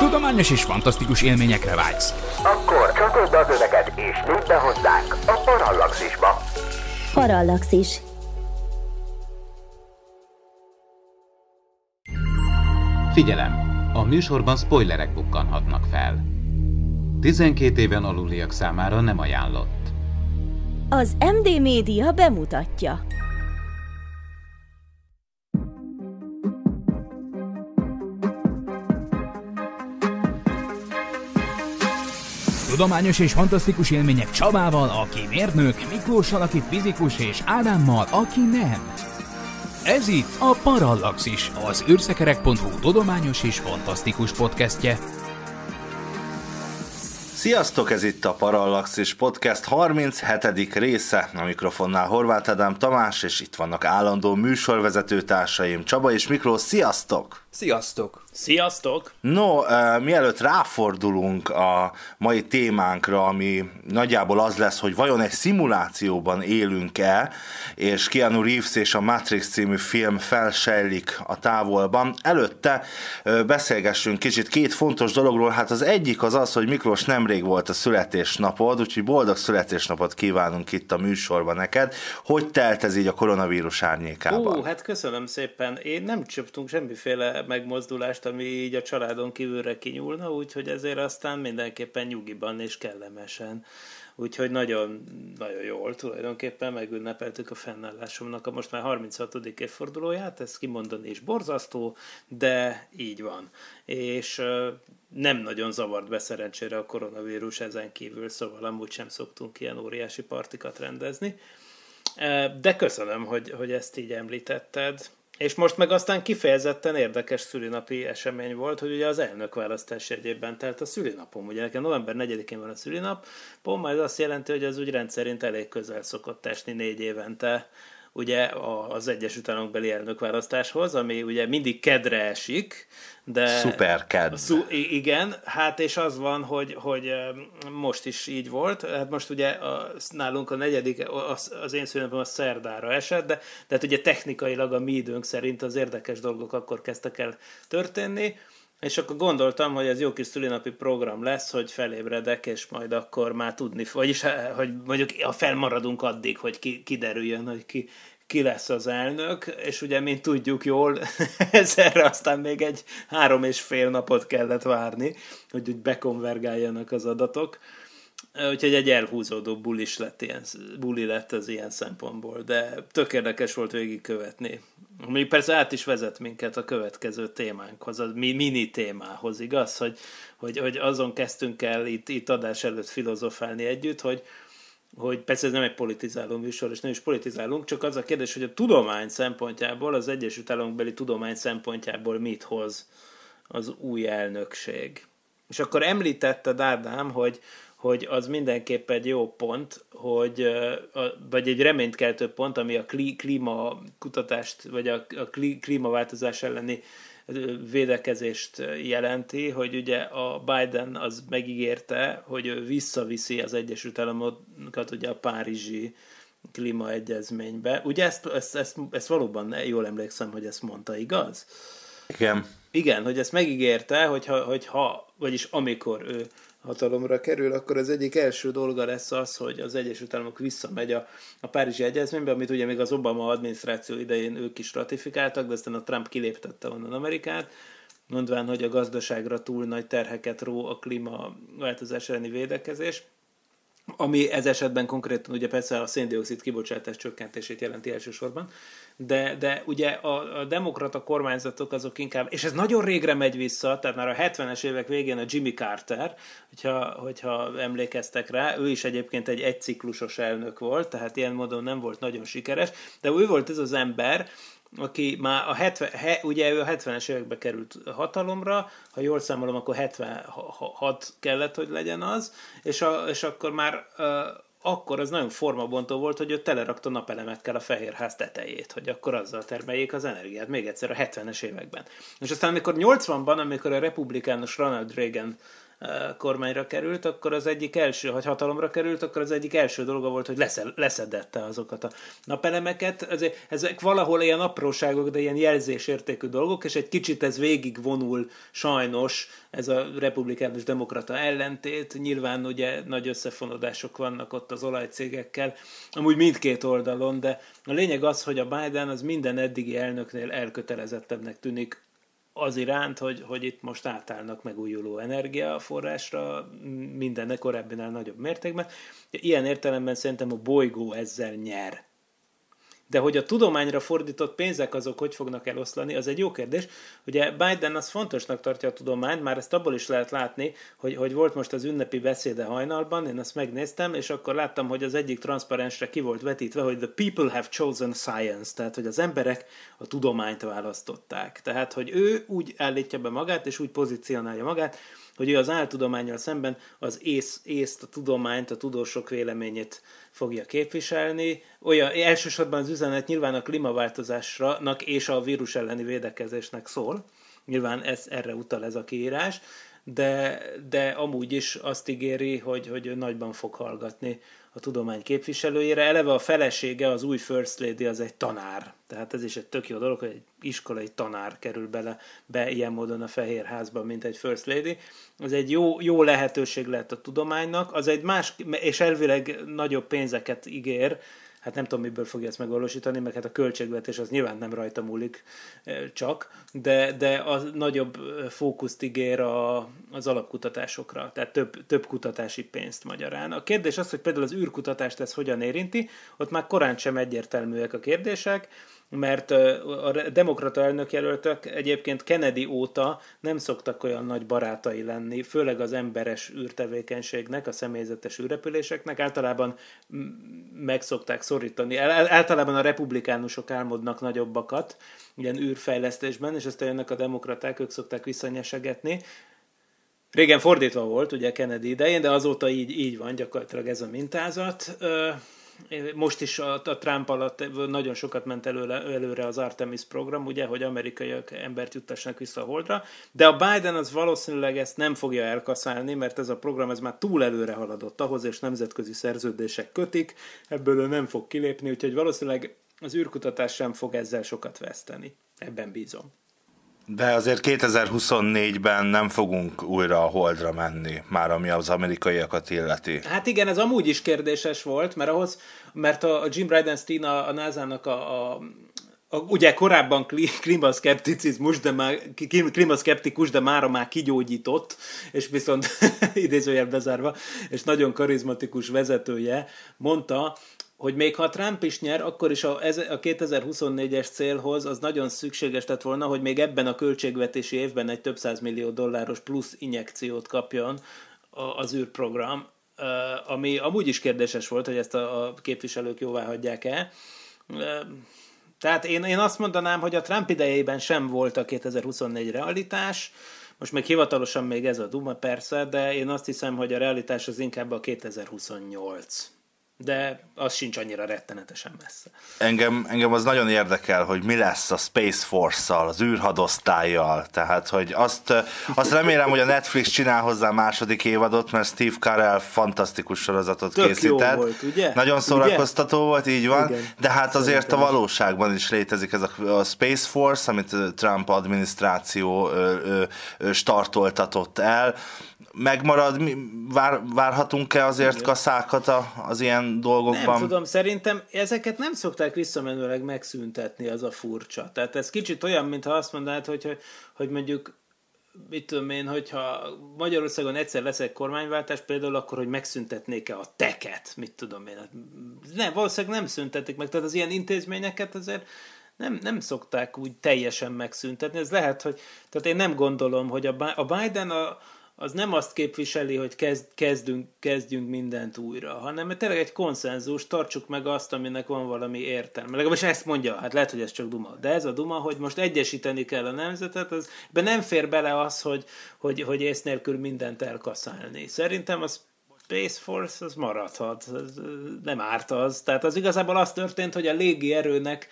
Tudományos és fantasztikus élményekre vágysz. Akkor csatold az öveket és lépj be hozzánk a Parallaxisba. Parallaxis. Figyelem! A műsorban spoilerek bukkanhatnak fel. 12 éven aluliak számára nem ajánlott. Az MD Média bemutatja. Tudományos és fantasztikus élmények Csabával, aki mérnök, Miklóssal, aki fizikus, és Ádámmal, aki nem. Ez itt a Parallaxis, az űrszekerek.hu tudományos és fantasztikus podcastje. Sziasztok, ez itt a Parallaxis Podcast 37. része. A mikrofonnál Horváth Ádám Tamás, és itt vannak állandó műsorvezető társaim Csaba és Miklós. Sziasztok! Sziasztok! Sziasztok! No, uh, mielőtt ráfordulunk a mai témánkra, ami nagyjából az lesz, hogy vajon egy szimulációban élünk-e, és Keanu Reeves és a Matrix című film felsejlik a távolban. Előtte uh, beszélgessünk kicsit két fontos dologról. Hát az egyik az az, hogy Miklós nemrég volt a születésnapod, úgyhogy boldog születésnapot kívánunk itt a műsorban neked. Hogy telt ez így a koronavírus árnyékában? Ó, hát köszönöm szépen. Én nem csöptünk semmiféle megmozdulást, ami így a családon kívülre kinyúlna, úgyhogy ezért aztán mindenképpen nyugiban és kellemesen. Úgyhogy nagyon, nagyon jól tulajdonképpen megünnepeltük a fennállásomnak a most már 36. évfordulóját, ez kimondani is borzasztó, de így van. És nem nagyon zavart be szerencsére a koronavírus ezen kívül, szóval amúgy sem szoktunk ilyen óriási partikat rendezni. De köszönöm, hogy, hogy ezt így említetted. És most meg aztán kifejezetten érdekes szülinapi esemény volt, hogy ugye az elnök választás egyébben telt a szülinapom. Ugye nekem november 4-én van a szülinap, majd azt jelenti, hogy az úgy rendszerint elég közel szokott esni négy évente ugye az Egyesült beli elnökválasztáshoz, ami ugye mindig kedre esik, de... Szuper kedv. Szu- igen, hát és az van, hogy, hogy most is így volt, hát most ugye a, nálunk a negyedik, az, az én szülőnapom a szerdára esett, de, de hát ugye technikailag a mi időnk szerint az érdekes dolgok akkor kezdtek el történni, és akkor gondoltam, hogy ez jó kis szülinapi program lesz, hogy felébredek, és majd akkor már tudni, vagyis eh, eh, hogy mondjuk a felmaradunk addig, hogy ki, kiderüljön, hogy ki, ki lesz az elnök, és ugye, mint tudjuk jól, ez erre aztán még egy három és fél napot kellett várni, hogy úgy bekonvergáljanak az adatok. Úgyhogy egy elhúzódó bulis lett ilyen, buli lett az ilyen szempontból, de tök érdekes volt végigkövetni. Még persze át is vezet minket a következő témánkhoz, a mini témához, igaz? Hogy, hogy, hogy azon kezdtünk el itt, itt adás előtt filozofálni együtt, hogy, hogy persze ez nem egy politizáló műsor, és nem is politizálunk, csak az a kérdés, hogy a tudomány szempontjából, az Egyesült Államokbeli tudomány szempontjából mit hoz az új elnökség. És akkor említetted, Ádám, hogy, hogy az mindenképp egy jó pont, hogy, vagy egy reményt keltő pont, ami a klíma kutatást vagy a, a klímaváltozás elleni védekezést jelenti, hogy ugye a Biden az megígérte, hogy ő visszaviszi az Egyesült Államokat ugye a Párizsi klímaegyezménybe. Ugye ezt, ezt, ezt, ezt valóban jól emlékszem, hogy ezt mondta, igaz? Igen. Igen, hogy ezt megígérte, hogyha, hogyha hogy ha vagyis amikor ő hatalomra kerül, akkor az egyik első dolga lesz az, hogy az Egyesült Államok visszamegy a, a Párizsi Egyezménybe, amit ugye még az Obama adminisztráció idején ők is ratifikáltak, de aztán a Trump kiléptette onnan Amerikát, mondván, hogy a gazdaságra túl nagy terheket ró a klímaváltozás elleni védekezés ami ez esetben konkrétan ugye persze a széndiokszid kibocsátás csökkentését jelenti elsősorban, de, de ugye a, a demokrata kormányzatok azok inkább, és ez nagyon régre megy vissza, tehát már a 70-es évek végén a Jimmy Carter, hogyha, hogyha emlékeztek rá, ő is egyébként egy egyciklusos elnök volt, tehát ilyen módon nem volt nagyon sikeres, de ő volt ez az ember, aki már a 70, he, ugye ő a 70-es évekbe került hatalomra, ha jól számolom, akkor 76 kellett, hogy legyen az, és, a, és akkor már uh, akkor az nagyon formabontó volt, hogy ő telerakta napelemekkel a fehérház tetejét, hogy akkor azzal termeljék az energiát, még egyszer a 70-es években. És aztán amikor 80-ban, amikor a republikánus Ronald Reagan Eh, kormányra került, akkor az egyik első, ha hatalomra került, akkor az egyik első dolga volt, hogy leszedette azokat a napelemeket. ezek valahol ilyen apróságok, de ilyen jelzésértékű dolgok, és egy kicsit ez végig vonul sajnos ez a republikánus demokrata ellentét. Nyilván ugye nagy összefonódások vannak ott az olajcégekkel, amúgy mindkét oldalon, de a lényeg az, hogy a Biden az minden eddigi elnöknél elkötelezettebbnek tűnik az iránt, hogy, hogy itt most átállnak megújuló energiaforrásra mindennek korábbinál nagyobb mértékben. Ilyen értelemben szerintem a bolygó ezzel nyer. De hogy a tudományra fordított pénzek azok hogy fognak eloszlani, az egy jó kérdés. Ugye Biden az fontosnak tartja a tudományt, már ezt abból is lehet látni, hogy, hogy volt most az ünnepi beszéde hajnalban, én azt megnéztem, és akkor láttam, hogy az egyik transzparensre ki volt vetítve, hogy the people have chosen science, tehát hogy az emberek a tudományt választották. Tehát, hogy ő úgy állítja be magát, és úgy pozícionálja magát, hogy ő az áltudományjal szemben az ész, észt, a tudományt, a tudósok véleményét fogja képviselni. Olyan, elsősorban az üzenet nyilván a klímaváltozásnak és a vírus elleni védekezésnek szól. Nyilván ez, erre utal ez a kiírás, de, de amúgy is azt ígéri, hogy, hogy ő nagyban fog hallgatni a tudomány képviselőjére. Eleve a felesége, az új First Lady, az egy tanár tehát ez is egy tök jó dolog, hogy egy iskolai tanár kerül bele be ilyen módon a fehér házba, mint egy First Lady. Ez egy jó, jó lehetőség lehet a tudománynak, az egy más, és elvileg nagyobb pénzeket ígér, hát nem tudom, miből fogja ezt megvalósítani, mert hát a költségvetés az nyilván nem rajta múlik csak, de, de a nagyobb fókuszt ígér a, az alapkutatásokra, tehát több, több kutatási pénzt magyarán. A kérdés az, hogy például az űrkutatást ez hogyan érinti, ott már korán sem egyértelműek a kérdések, mert a demokrata elnökjelöltök egyébként Kennedy óta nem szoktak olyan nagy barátai lenni, főleg az emberes űrtevékenységnek, a személyzetes űrrepüléseknek, általában meg szokták szorítani. Általában a republikánusok álmodnak nagyobbakat, ilyen űrfejlesztésben, és ezt jönnek a demokraták, ők szokták visszanyesegetni. Régen fordítva volt, ugye Kennedy idején, de azóta így, így van gyakorlatilag ez a mintázat most is a, a Trump alatt nagyon sokat ment előre, előre az Artemis program, ugye, hogy amerikaiak embert juttassanak vissza a holdra, de a Biden az valószínűleg ezt nem fogja elkaszálni, mert ez a program ez már túl előre haladott ahhoz, és nemzetközi szerződések kötik, ebből ő nem fog kilépni, úgyhogy valószínűleg az űrkutatás sem fog ezzel sokat veszteni. Ebben bízom. De azért 2024-ben nem fogunk újra a holdra menni, már ami az amerikaiakat illeti. Hát igen, ez amúgy is kérdéses volt, mert ahhoz, mert a Jim Bridenstine a, a NASA-nak a, a a, ugye korábban klímaszkepticizmus, de már, klímaszkeptikus, de mára már kigyógyított, és viszont idézőjel bezárva, és nagyon karizmatikus vezetője mondta, hogy még ha Trump is nyer, akkor is a, a 2024-es célhoz az nagyon szükséges lett volna, hogy még ebben a költségvetési évben egy több millió dolláros plusz injekciót kapjon az űrprogram, ami amúgy is kérdéses volt, hogy ezt a képviselők jóvá hagyják-e. Tehát én, én azt mondanám, hogy a Trump idejében sem volt a 2024 realitás, most meg hivatalosan még ez a Duma persze, de én azt hiszem, hogy a realitás az inkább a 2028 de az sincs annyira rettenetesen messze. Engem, engem az nagyon érdekel, hogy mi lesz a Space Force-szal, az űrhadosztályjal, tehát hogy azt, azt remélem, hogy a Netflix csinál hozzá második évadot, mert Steve Carell fantasztikus sorozatot Tök készített. Jó volt, ugye? Nagyon szórakoztató ugye? volt, így van, Igen. de hát azért a valóságban is létezik ez a, a Space Force, amit Trump adminisztráció ö, ö, ö, startoltatott el, megmarad, mi, vár, várhatunk-e azért Igen. kaszákat a, az ilyen dolgokban? Nem tudom, szerintem ezeket nem szokták visszamenőleg megszüntetni, az a furcsa. Tehát ez kicsit olyan, mintha azt mondanád, hogy, hogy mondjuk mit tudom én, hogyha Magyarországon egyszer lesz egy kormányváltás, például akkor, hogy megszüntetnék-e a teket, mit tudom én. Nem, valószínűleg nem szüntetik meg, tehát az ilyen intézményeket azért nem, nem szokták úgy teljesen megszüntetni. Ez lehet, hogy, tehát én nem gondolom, hogy a Biden a, az nem azt képviseli, hogy kezd, kezdünk, kezdjünk mindent újra, hanem tényleg egy konszenzus, tartsuk meg azt, aminek van valami értelme. Legalábbis ezt mondja, hát lehet, hogy ez csak duma. De ez a duma, hogy most egyesíteni kell a nemzetet, az, be nem fér bele az, hogy, hogy, hogy ész nélkül mindent elkaszálni. Szerintem az Space Force az maradhat, nem árt az. Tehát az igazából az történt, hogy a légierőnek,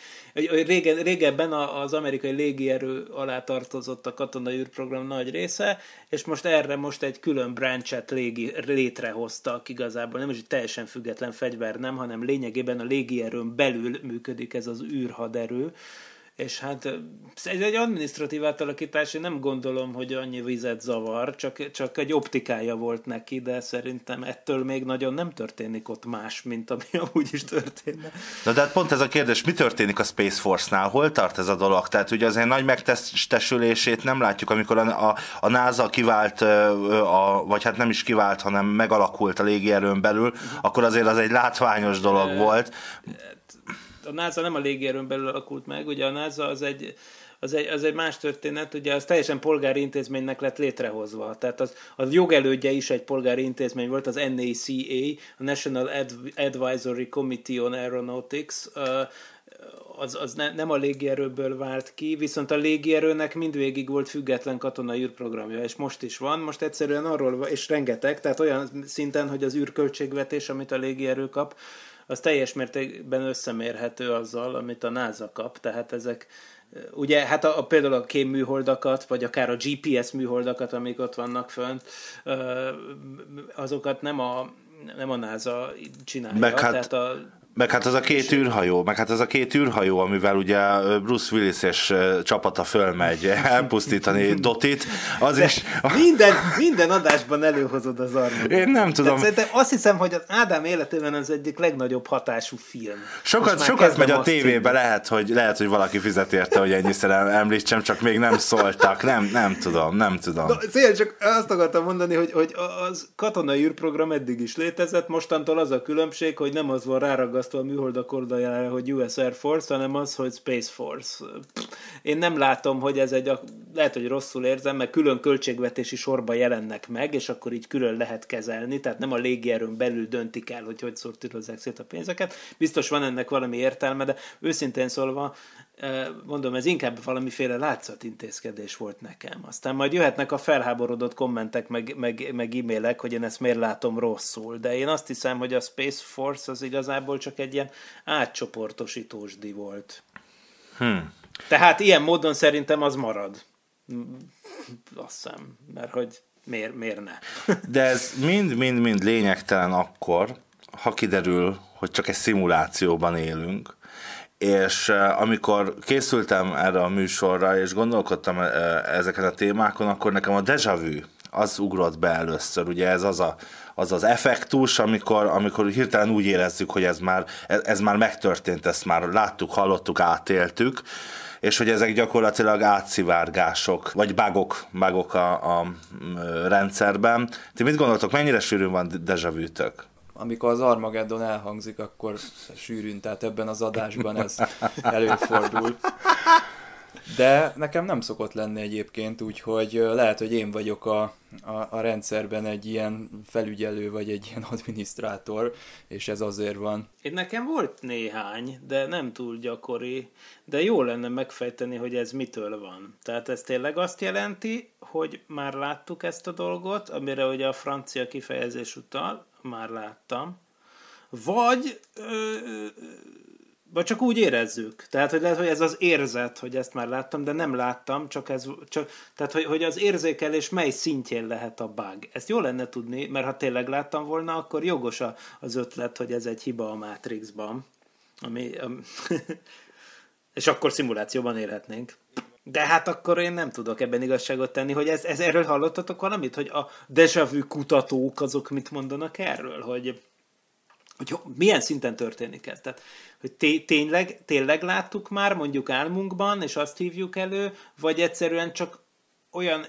régen, régebben az amerikai légierő alá tartozott a katonai űrprogram nagy része, és most erre most egy külön branchet légi, létrehoztak igazából, nem is teljesen független fegyver, nem, hanem lényegében a légierőn belül működik ez az űrhaderő, és hát ez egy administratív átalakítás, én nem gondolom, hogy annyi vizet zavar, csak, csak egy optikája volt neki, de szerintem ettől még nagyon nem történik ott más, mint ami amúgy is történne. Na de hát pont ez a kérdés, mi történik a Space Force-nál, hol tart ez a dolog? Tehát ugye azért nagy megtestesülését nem látjuk, amikor a, a, a NASA kivált, a, vagy hát nem is kivált, hanem megalakult a légierőn belül, akkor azért az egy látványos dolog volt a NASA nem a légérőn belül alakult meg, ugye a NASA az egy, az egy, az egy más történet, ugye az teljesen polgári intézménynek lett létrehozva. Tehát az, az jogelődje is egy polgári intézmény volt, az NACA, a National Adv- Advisory Committee on Aeronautics, az, az ne, nem a légierőből vált ki, viszont a légierőnek mindvégig volt független katonai űrprogramja, és most is van, most egyszerűen arról, és rengeteg, tehát olyan szinten, hogy az űrköltségvetés, amit a légierő kap, az teljes mértékben összemérhető azzal, amit a NASA kap, tehát ezek eh, Ugye, hát a, a, például a műholdakat, vagy akár a GPS műholdakat, amik ott vannak fönt, eh, azokat nem a, nem a NASA csinálja. Meg hát, tehát a meg hát az a két űrhajó, meg hát az a két űrhajó, amivel ugye Bruce Willis és csapata fölmegy elpusztítani Dotit, az De is... Minden, minden adásban előhozod az armot. Én nem tudom. De azt hiszem, hogy az Ádám életében az egyik legnagyobb hatású film. Sokat, sokat megy a tévébe, lehet hogy, lehet, hogy valaki fizet érte, hogy ennyiszer említsem, csak még nem szóltak. Nem, nem tudom, nem tudom. Szóval szépen, csak azt akartam mondani, hogy, hogy az katonai űrprogram eddig is létezett, mostantól az a különbség, hogy nem az van ráragasztva borzasztó a műholdak oldalára, hogy US Air Force, hanem az, hogy Space Force. Én nem látom, hogy ez egy, lehet, hogy rosszul érzem, mert külön költségvetési sorba jelennek meg, és akkor így külön lehet kezelni, tehát nem a légierőn belül döntik el, hogy hogy szortírozzák szét a pénzeket. Biztos van ennek valami értelme, de őszintén szólva mondom, ez inkább valamiféle látszatintézkedés volt nekem. Aztán majd jöhetnek a felháborodott kommentek, meg, meg, meg e-mailek, hogy én ezt miért látom rosszul. De én azt hiszem, hogy a Space Force az igazából csak egy ilyen átcsoportosítósdi volt. Hmm. Tehát ilyen módon szerintem az marad. Azt hiszem, mert hogy miért, miért ne? De ez mind-mind-mind lényegtelen akkor, ha kiderül, hogy csak egy szimulációban élünk, és amikor készültem erre a műsorra, és gondolkodtam ezeken a témákon, akkor nekem a déjà vu az ugrott be először, ugye ez az a, az, az effektus, amikor, amikor hirtelen úgy érezzük, hogy ez már, e-, ez már megtörtént, ezt már láttuk, hallottuk, átéltük, és hogy ezek gyakorlatilag átszivárgások, vagy bágok, bágok a, a rendszerben. Ti mit gondoltok, mennyire sűrűn van déjà vu-tök? amikor az Armageddon elhangzik, akkor sűrűn, tehát ebben az adásban ez előfordul. De nekem nem szokott lenni egyébként, úgyhogy lehet, hogy én vagyok a, a, a rendszerben egy ilyen felügyelő, vagy egy ilyen adminisztrátor, és ez azért van. Én nekem volt néhány, de nem túl gyakori, de jó lenne megfejteni, hogy ez mitől van. Tehát ez tényleg azt jelenti, hogy már láttuk ezt a dolgot, amire ugye a francia kifejezés utal, már láttam. Vagy, ö, vagy csak úgy érezzük. Tehát, hogy lehet, hogy ez az érzet, hogy ezt már láttam, de nem láttam, csak ez, csak, tehát, hogy, hogy az érzékelés mely szintjén lehet a bug. Ezt jó lenne tudni, mert ha tényleg láttam volna, akkor jogos az ötlet, hogy ez egy hiba a Matrixban. Ami, ami és akkor szimulációban élhetnénk. De hát akkor én nem tudok ebben igazságot tenni, hogy ez, ez erről hallottatok valamit, hogy a déjà vu kutatók azok mit mondanak erről, hogy, hogy milyen szinten történik ez. Tehát, hogy té- tényleg, tényleg láttuk már mondjuk álmunkban, és azt hívjuk elő, vagy egyszerűen csak olyan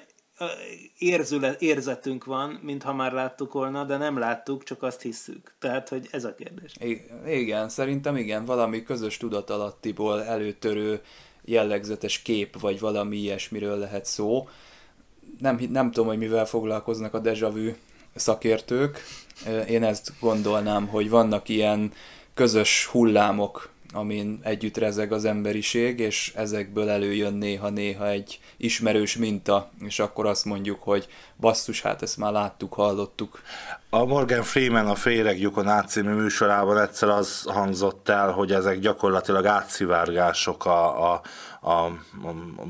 érzület, érzetünk van, mintha már láttuk volna, de nem láttuk, csak azt hisszük. Tehát, hogy ez a kérdés. I- igen, szerintem igen, valami közös tudatalattiból előtörő jellegzetes kép, vagy valami ilyesmiről lehet szó. Nem, nem tudom, hogy mivel foglalkoznak a deja vu szakértők. Én ezt gondolnám, hogy vannak ilyen közös hullámok amin együtt rezeg az emberiség, és ezekből előjön néha-néha egy ismerős minta, és akkor azt mondjuk, hogy basszus, hát ezt már láttuk, hallottuk. A Morgan Freeman a Féregjukon átcímű műsorában egyszer az hangzott el, hogy ezek gyakorlatilag átszivárgások a, a, a, a,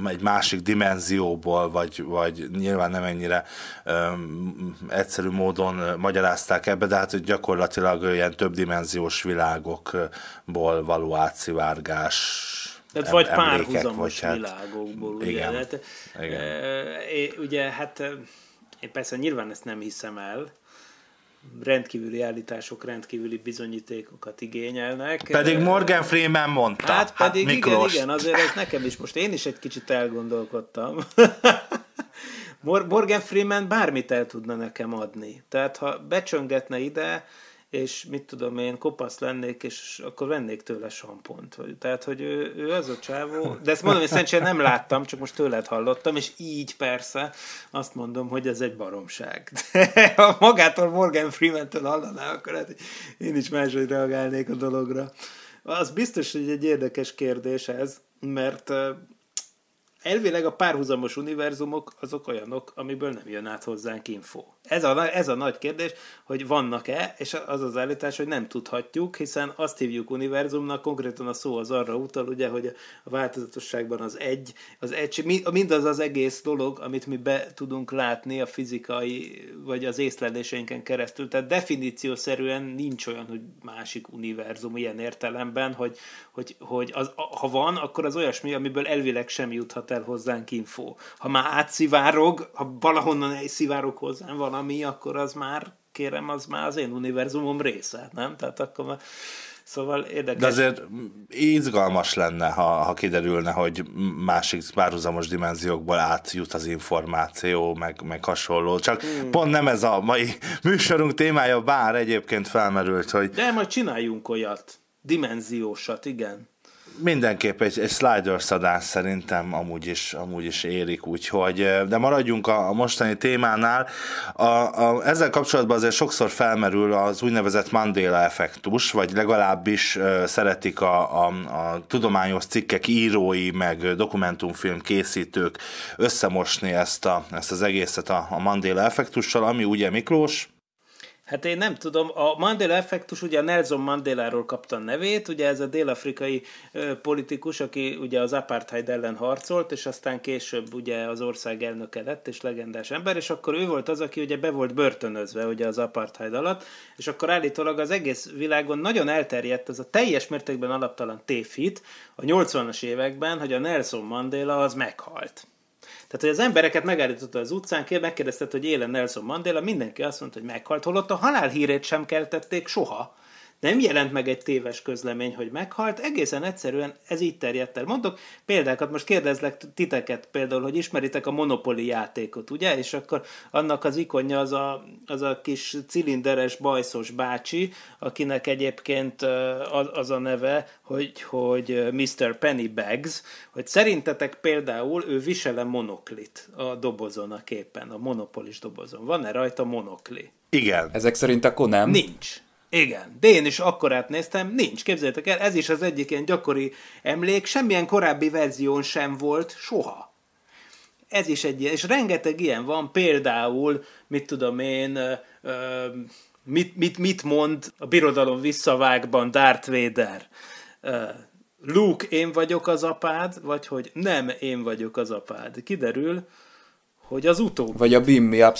egy másik dimenzióból, vagy, vagy nyilván nem ennyire um, egyszerű módon magyarázták ebbe, de hát gyakorlatilag ilyen többdimenziós világokból való átszivárgás tehát vagy párhuzamos vagy hát- világokból, hát, ugye? Igen, hát, igen. E, ugye, hát én persze nyilván ezt nem hiszem el, rendkívüli állítások rendkívüli bizonyítékokat igényelnek. Pedig Morgan Freeman mondta. Hát, hát pedig hát, igen, igen, azért ez nekem is most én is egy kicsit elgondolkodtam. Morgan Freeman bármit el tudna nekem adni. Tehát ha becsöngetne ide, és mit tudom én, kopasz lennék, és akkor vennék tőle sampont. vagy tehát, hogy ő, ő az a csávó, de ezt mondom, hogy szerencsére nem láttam, csak most tőled hallottam, és így persze azt mondom, hogy ez egy baromság. De ha magától Morgan Freeman-től hallaná, akkor hát én is máshogy reagálnék a dologra. Az biztos, hogy egy érdekes kérdés ez, mert elvileg a párhuzamos univerzumok azok olyanok, amiből nem jön át hozzánk info. Ez a, ez a nagy kérdés, hogy vannak-e, és az az állítás, hogy nem tudhatjuk, hiszen azt hívjuk univerzumnak, konkrétan a szó az arra utal, ugye, hogy a változatosságban az egy, az egy, mindaz az egész dolog, amit mi be tudunk látni a fizikai, vagy az észleléseinken keresztül. Tehát definíciószerűen nincs olyan, hogy másik univerzum ilyen értelemben, hogy, hogy, hogy az, ha van, akkor az olyasmi, amiből elvileg sem juthat el hozzánk info. Ha már átszivárog, ha valahonnan szivárog hozzánk, valami, ami, akkor az már, kérem, az már az én univerzumom része, nem? Tehát akkor már... Szóval érdekes. De azért izgalmas lenne, ha, ha kiderülne, hogy másik párhuzamos dimenziókból átjut az információ, meg, meg hasonló. Csak hmm. pont nem ez a mai műsorunk témája, bár egyébként felmerült, hogy... De majd csináljunk olyat, dimenziósat, igen. Mindenképp egy, egy slider szadás szerintem amúgy is, amúgy is érik, úgyhogy, de maradjunk a, a mostani témánál. A, a, ezzel kapcsolatban azért sokszor felmerül az úgynevezett Mandela effektus, vagy legalábbis uh, szeretik a, a, a tudományos cikkek írói, meg dokumentumfilm készítők összemosni ezt, a, ezt az egészet a, a Mandela effektussal, ami ugye Miklós, Hát én nem tudom, a Mandela effektus ugye Nelson Mandeláról kapta a nevét, ugye ez a délafrikai politikus, aki ugye az apartheid ellen harcolt, és aztán később ugye az ország elnöke lett, és legendás ember, és akkor ő volt az, aki ugye be volt börtönözve ugye az apartheid alatt, és akkor állítólag az egész világon nagyon elterjedt ez a teljes mértékben alaptalan téfit a 80-as években, hogy a Nelson Mandela az meghalt. Tehát, hogy az embereket megállította az utcán, kér, megkérdezte, hogy élen Nelson Mandela, mindenki azt mondta, hogy meghalt, holott a halálhírét sem keltették soha nem jelent meg egy téves közlemény, hogy meghalt, egészen egyszerűen ez így terjedt el. Mondok példákat, most kérdezlek titeket például, hogy ismeritek a Monopoly játékot, ugye? És akkor annak az ikonja az a, az a kis cilinderes bajszos bácsi, akinek egyébként az, a neve, hogy, hogy Mr. Penny Bags. hogy szerintetek például ő visele monoklit a dobozon a képen, a monopolis dobozon. Van-e rajta monokli? Igen. Ezek szerint akkor nem? Nincs. Igen, de én is akkor néztem, nincs, képzeljétek el, ez is az egyik ilyen gyakori emlék, semmilyen korábbi verzión sem volt, soha. Ez is egy ilyen, és rengeteg ilyen van, például, mit tudom én, ö, ö, mit, mit, mit mond a birodalom visszavágban Darth Vader? Ö, Luke, én vagyok az apád, vagy hogy nem, én vagyok az apád. Kiderül, hogy az utóbbi. Vagy a Bimmi Me Up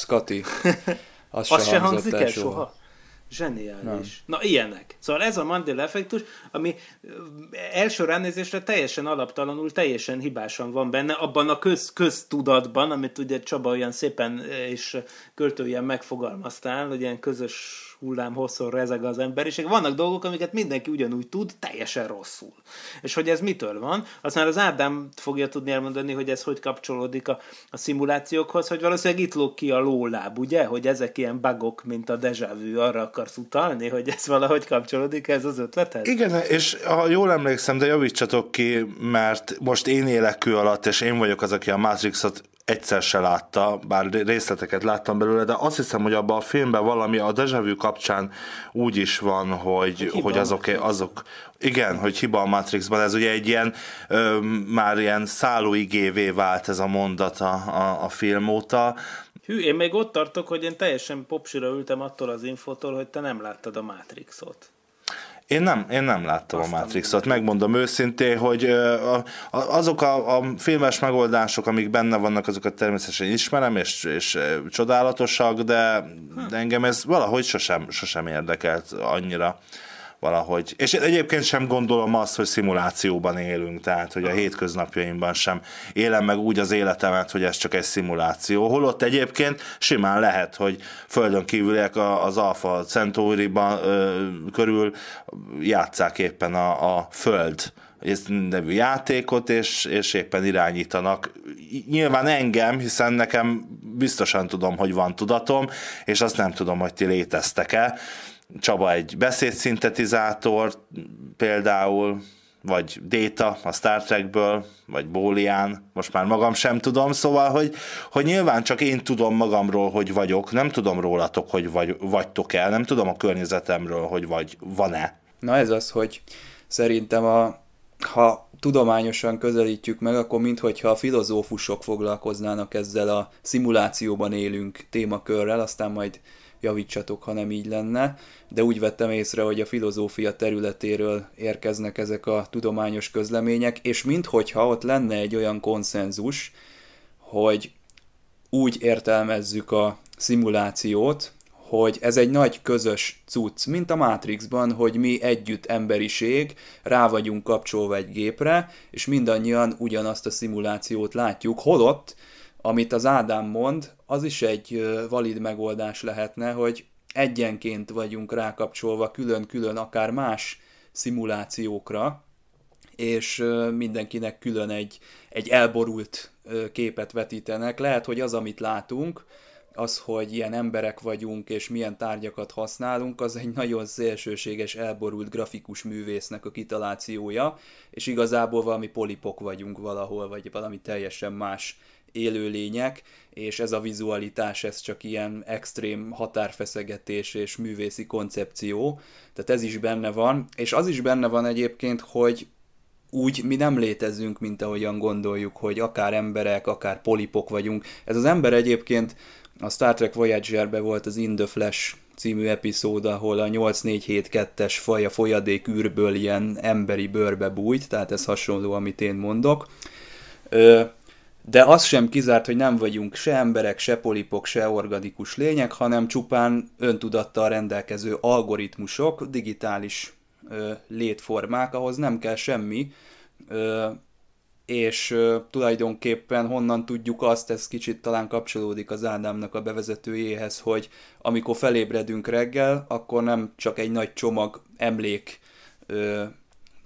Az, az se hangzik el soha. soha. Zseniális. Nem. Na, ilyenek. Szóval ez a Mandela effektus, ami első ránézésre teljesen alaptalanul, teljesen hibásan van benne, abban a köz, köztudatban, amit ugye Csaba olyan szépen és költőjen megfogalmaztál, hogy ilyen közös hullám hosszor rezeg az emberiség. Vannak dolgok, amiket mindenki ugyanúgy tud, teljesen rosszul. És hogy ez mitől van? Azt már az Ádám fogja tudni elmondani, hogy ez hogy kapcsolódik a, a szimulációkhoz, hogy valószínűleg itt lók ki a lóláb, ugye? Hogy ezek ilyen bagok, mint a déjà vu, arra akarsz utalni, hogy ez valahogy kapcsolódik ez az ötlethez? Igen, és ha jól emlékszem, de javítsatok ki, mert most én élek kő alatt, és én vagyok az, aki a Matrixot egyszer se látta, bár részleteket láttam belőle, de azt hiszem, hogy abban a filmben valami a Dejavű kapcsán úgy is van, hogy, hiba. hogy azok, azok, igen, hogy hiba a Matrixban, ez ugye egy ilyen, ö, már ilyen szállóigévé vált ez a mondat a, a, a film óta, Hű, én még ott tartok, hogy én teljesen popsira ültem attól az infótól, hogy te nem láttad a Matrixot. Én nem, én nem láttam Aztán a Matrixot, megmondom őszintén, hogy azok a, a filmes megoldások, amik benne vannak, azokat természetesen ismerem, és, és csodálatosak, de, de hm. engem ez valahogy sosem, sosem érdekelt annyira valahogy. És egyébként sem gondolom azt, hogy szimulációban élünk, tehát hogy a hétköznapjaimban sem élem meg úgy az életemet, hogy ez csak egy szimuláció. Holott egyébként simán lehet, hogy földön kívüliek az Alfa centauri körül játszák éppen a, a föld nevű játékot, és, és éppen irányítanak. Nyilván engem, hiszen nekem biztosan tudom, hogy van tudatom, és azt nem tudom, hogy ti léteztek-e Csaba egy beszédszintetizátor például, vagy Déta a Star Trekből, vagy Bólián, most már magam sem tudom, szóval, hogy, hogy nyilván csak én tudom magamról, hogy vagyok, nem tudom rólatok, hogy vagy, vagytok el, nem tudom a környezetemről, hogy vagy, van-e. Na ez az, hogy szerintem a, ha tudományosan közelítjük meg, akkor minthogyha a filozófusok foglalkoznának ezzel a szimulációban élünk témakörrel, aztán majd javítsatok, ha nem így lenne, de úgy vettem észre, hogy a filozófia területéről érkeznek ezek a tudományos közlemények, és minthogyha ott lenne egy olyan konszenzus, hogy úgy értelmezzük a szimulációt, hogy ez egy nagy közös cucc, mint a Matrixban, hogy mi együtt emberiség, rá vagyunk kapcsolva egy gépre, és mindannyian ugyanazt a szimulációt látjuk, holott amit az Ádám mond, az is egy valid megoldás lehetne, hogy egyenként vagyunk rákapcsolva külön-külön akár más szimulációkra, és mindenkinek külön egy, egy elborult képet vetítenek. Lehet, hogy az, amit látunk, az, hogy ilyen emberek vagyunk, és milyen tárgyakat használunk, az egy nagyon szélsőséges, elborult grafikus művésznek a kitalációja, és igazából valami polipok vagyunk valahol, vagy valami teljesen más élőlények, és ez a vizualitás, ez csak ilyen extrém határfeszegetés és művészi koncepció, tehát ez is benne van, és az is benne van egyébként, hogy úgy mi nem létezünk, mint ahogyan gondoljuk, hogy akár emberek, akár polipok vagyunk. Ez az ember egyébként a Star Trek voyager volt az In the Flash című epizód, ahol a 8472-es faj a folyadék űrből ilyen emberi bőrbe bújt, tehát ez hasonló, amit én mondok. De az sem kizárt, hogy nem vagyunk se emberek, se polipok, se organikus lények, hanem csupán öntudattal rendelkező algoritmusok, digitális ö, létformák, ahhoz nem kell semmi, ö, és ö, tulajdonképpen honnan tudjuk azt, ez kicsit talán kapcsolódik az Ádámnak a bevezetőjéhez, hogy amikor felébredünk reggel, akkor nem csak egy nagy csomag emlék ö,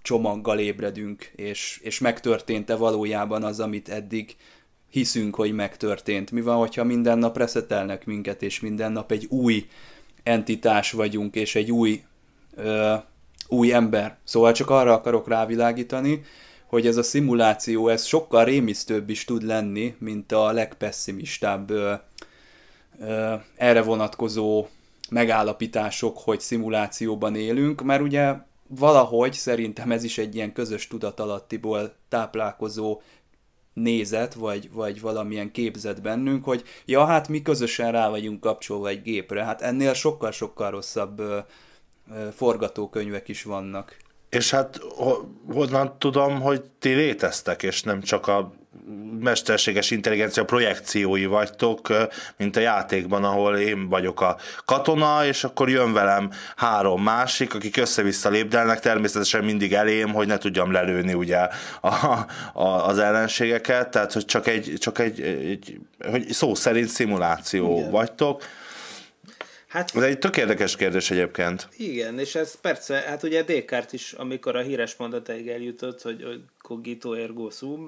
csomaggal ébredünk, és, és megtörtént-e valójában az, amit eddig hiszünk, hogy megtörtént. Mi van, hogyha minden nap reszetelnek minket, és minden nap egy új entitás vagyunk, és egy új, ö, új ember. Szóval csak arra akarok rávilágítani, hogy ez a szimuláció, ez sokkal rémisztőbb is tud lenni, mint a legpesszimistább ö, ö, erre vonatkozó megállapítások, hogy szimulációban élünk, mert ugye valahogy szerintem ez is egy ilyen közös tudatalattiból táplálkozó nézet, vagy, vagy valamilyen képzet bennünk, hogy ja, hát mi közösen rá vagyunk kapcsolva egy gépre, hát ennél sokkal-sokkal rosszabb ö, ö, forgatókönyvek is vannak. És hát honnan tudom, hogy ti léteztek, és nem csak a mesterséges intelligencia projekciói vagytok, mint a játékban, ahol én vagyok a katona, és akkor jön velem három másik, akik össze-vissza lépdelnek, természetesen mindig elém, hogy ne tudjam lelőni ugye a, a, az ellenségeket, tehát hogy csak egy, csak egy, egy hogy szó szerint szimuláció Igen. vagytok, Hát, ez egy tök érdekes kérdés egyébként. Igen, és ez persze, hát ugye dékárt is, amikor a híres mondatáig eljutott, hogy cogito ergo sum,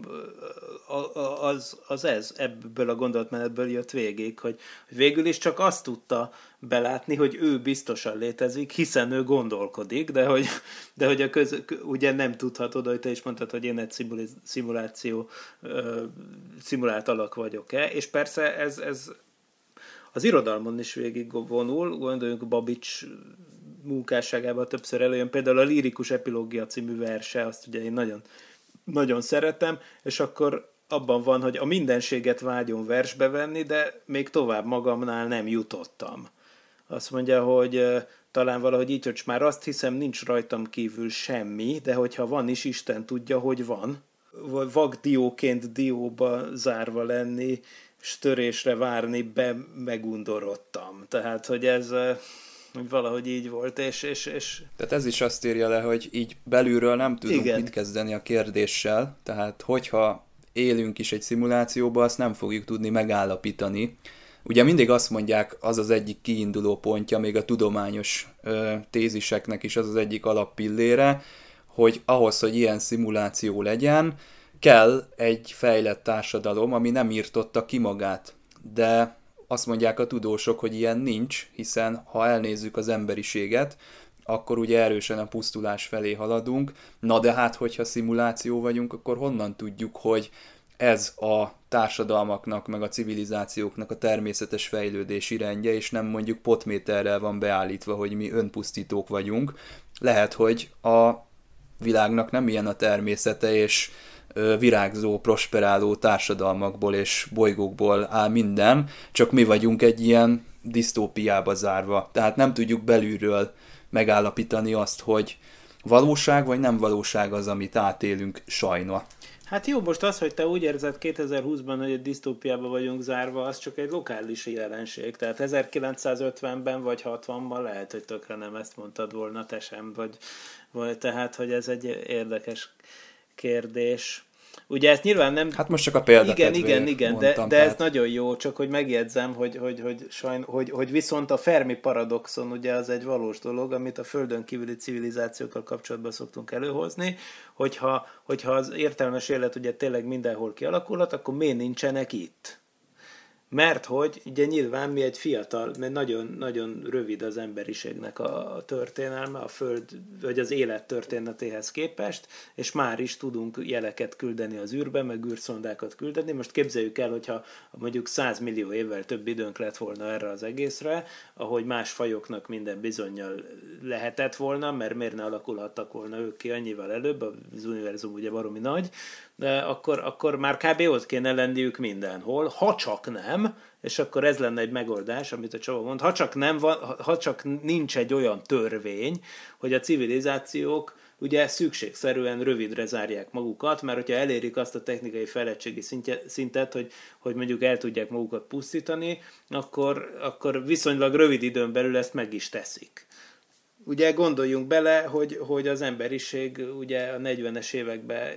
az, az ez, ebből a gondolatmenetből jött végig, hogy végül is csak azt tudta belátni, hogy ő biztosan létezik, hiszen ő gondolkodik, de hogy, de hogy a köz, ugye nem tudhatod, hogy te is mondtad, hogy én egy szimuláció, szimulált alak vagyok-e, és persze ez, ez az irodalmon is végig vonul, gondoljunk Babics munkásságában többször előjön, például a Lírikus Epilógia című verse, azt ugye én nagyon, nagyon szeretem, és akkor abban van, hogy a mindenséget vágyom versbe venni, de még tovább magamnál nem jutottam. Azt mondja, hogy talán valahogy így, hogy már azt hiszem, nincs rajtam kívül semmi, de hogyha van is, Isten tudja, hogy van. Vagdióként dióba zárva lenni, störésre várni, be megundorodtam. Tehát, hogy ez hogy valahogy így volt, és, és, és... Tehát ez is azt írja le, hogy így belülről nem tudunk Igen. mit kezdeni a kérdéssel, tehát hogyha élünk is egy szimulációba, azt nem fogjuk tudni megállapítani. Ugye mindig azt mondják, az az egyik kiinduló pontja, még a tudományos ö, téziseknek is az az egyik alappillére, hogy ahhoz, hogy ilyen szimuláció legyen, kell egy fejlett társadalom, ami nem írtotta ki magát. De azt mondják a tudósok, hogy ilyen nincs, hiszen ha elnézzük az emberiséget, akkor ugye erősen a pusztulás felé haladunk. Na de hát, hogyha szimuláció vagyunk, akkor honnan tudjuk, hogy ez a társadalmaknak, meg a civilizációknak a természetes fejlődés irányja, és nem mondjuk potméterrel van beállítva, hogy mi önpusztítók vagyunk. Lehet, hogy a világnak nem ilyen a természete, és virágzó, prosperáló társadalmakból és bolygókból áll minden, csak mi vagyunk egy ilyen disztópiába zárva. Tehát nem tudjuk belülről megállapítani azt, hogy valóság vagy nem valóság az, amit átélünk sajna. Hát jó, most az, hogy te úgy érzed 2020-ban, hogy egy disztópiába vagyunk zárva, az csak egy lokális jelenség. Tehát 1950-ben vagy 60-ban lehet, hogy tökre nem ezt mondtad volna te sem, vagy, vagy tehát, hogy ez egy érdekes kérdés. Ugye ez nyilván nem... Hát most csak a példa Igen, igen, igen, mondtam, de, de tehát... ez nagyon jó, csak hogy megjegyzem, hogy, hogy, hogy, sajn, hogy, hogy viszont a Fermi paradoxon ugye az egy valós dolog, amit a földön kívüli civilizációkkal kapcsolatban szoktunk előhozni, hogyha, hogyha az értelmes élet ugye tényleg mindenhol kialakulhat, akkor miért nincsenek itt? Mert hogy ugye nyilván mi egy fiatal, mert nagyon-nagyon rövid az emberiségnek a történelme, a föld, vagy az élet történetéhez képest, és már is tudunk jeleket küldeni az űrbe, meg űrszondákat küldeni. Most képzeljük el, hogyha mondjuk 100 millió évvel több időnk lett volna erre az egészre, ahogy más fajoknak minden bizonyal lehetett volna, mert miért ne alakulhattak volna ők ki annyival előbb, az univerzum ugye baromi nagy, akkor, akkor már kb. ott kéne lenniük mindenhol, ha csak nem, és akkor ez lenne egy megoldás, amit a Csaba mond, ha csak, nem van, ha csak nincs egy olyan törvény, hogy a civilizációk ugye szükségszerűen rövidre zárják magukat, mert hogyha elérik azt a technikai fejlettségi szintet, hogy, hogy mondjuk el tudják magukat pusztítani, akkor, akkor viszonylag rövid időn belül ezt meg is teszik. Ugye gondoljunk bele, hogy, hogy az emberiség ugye a 40-es években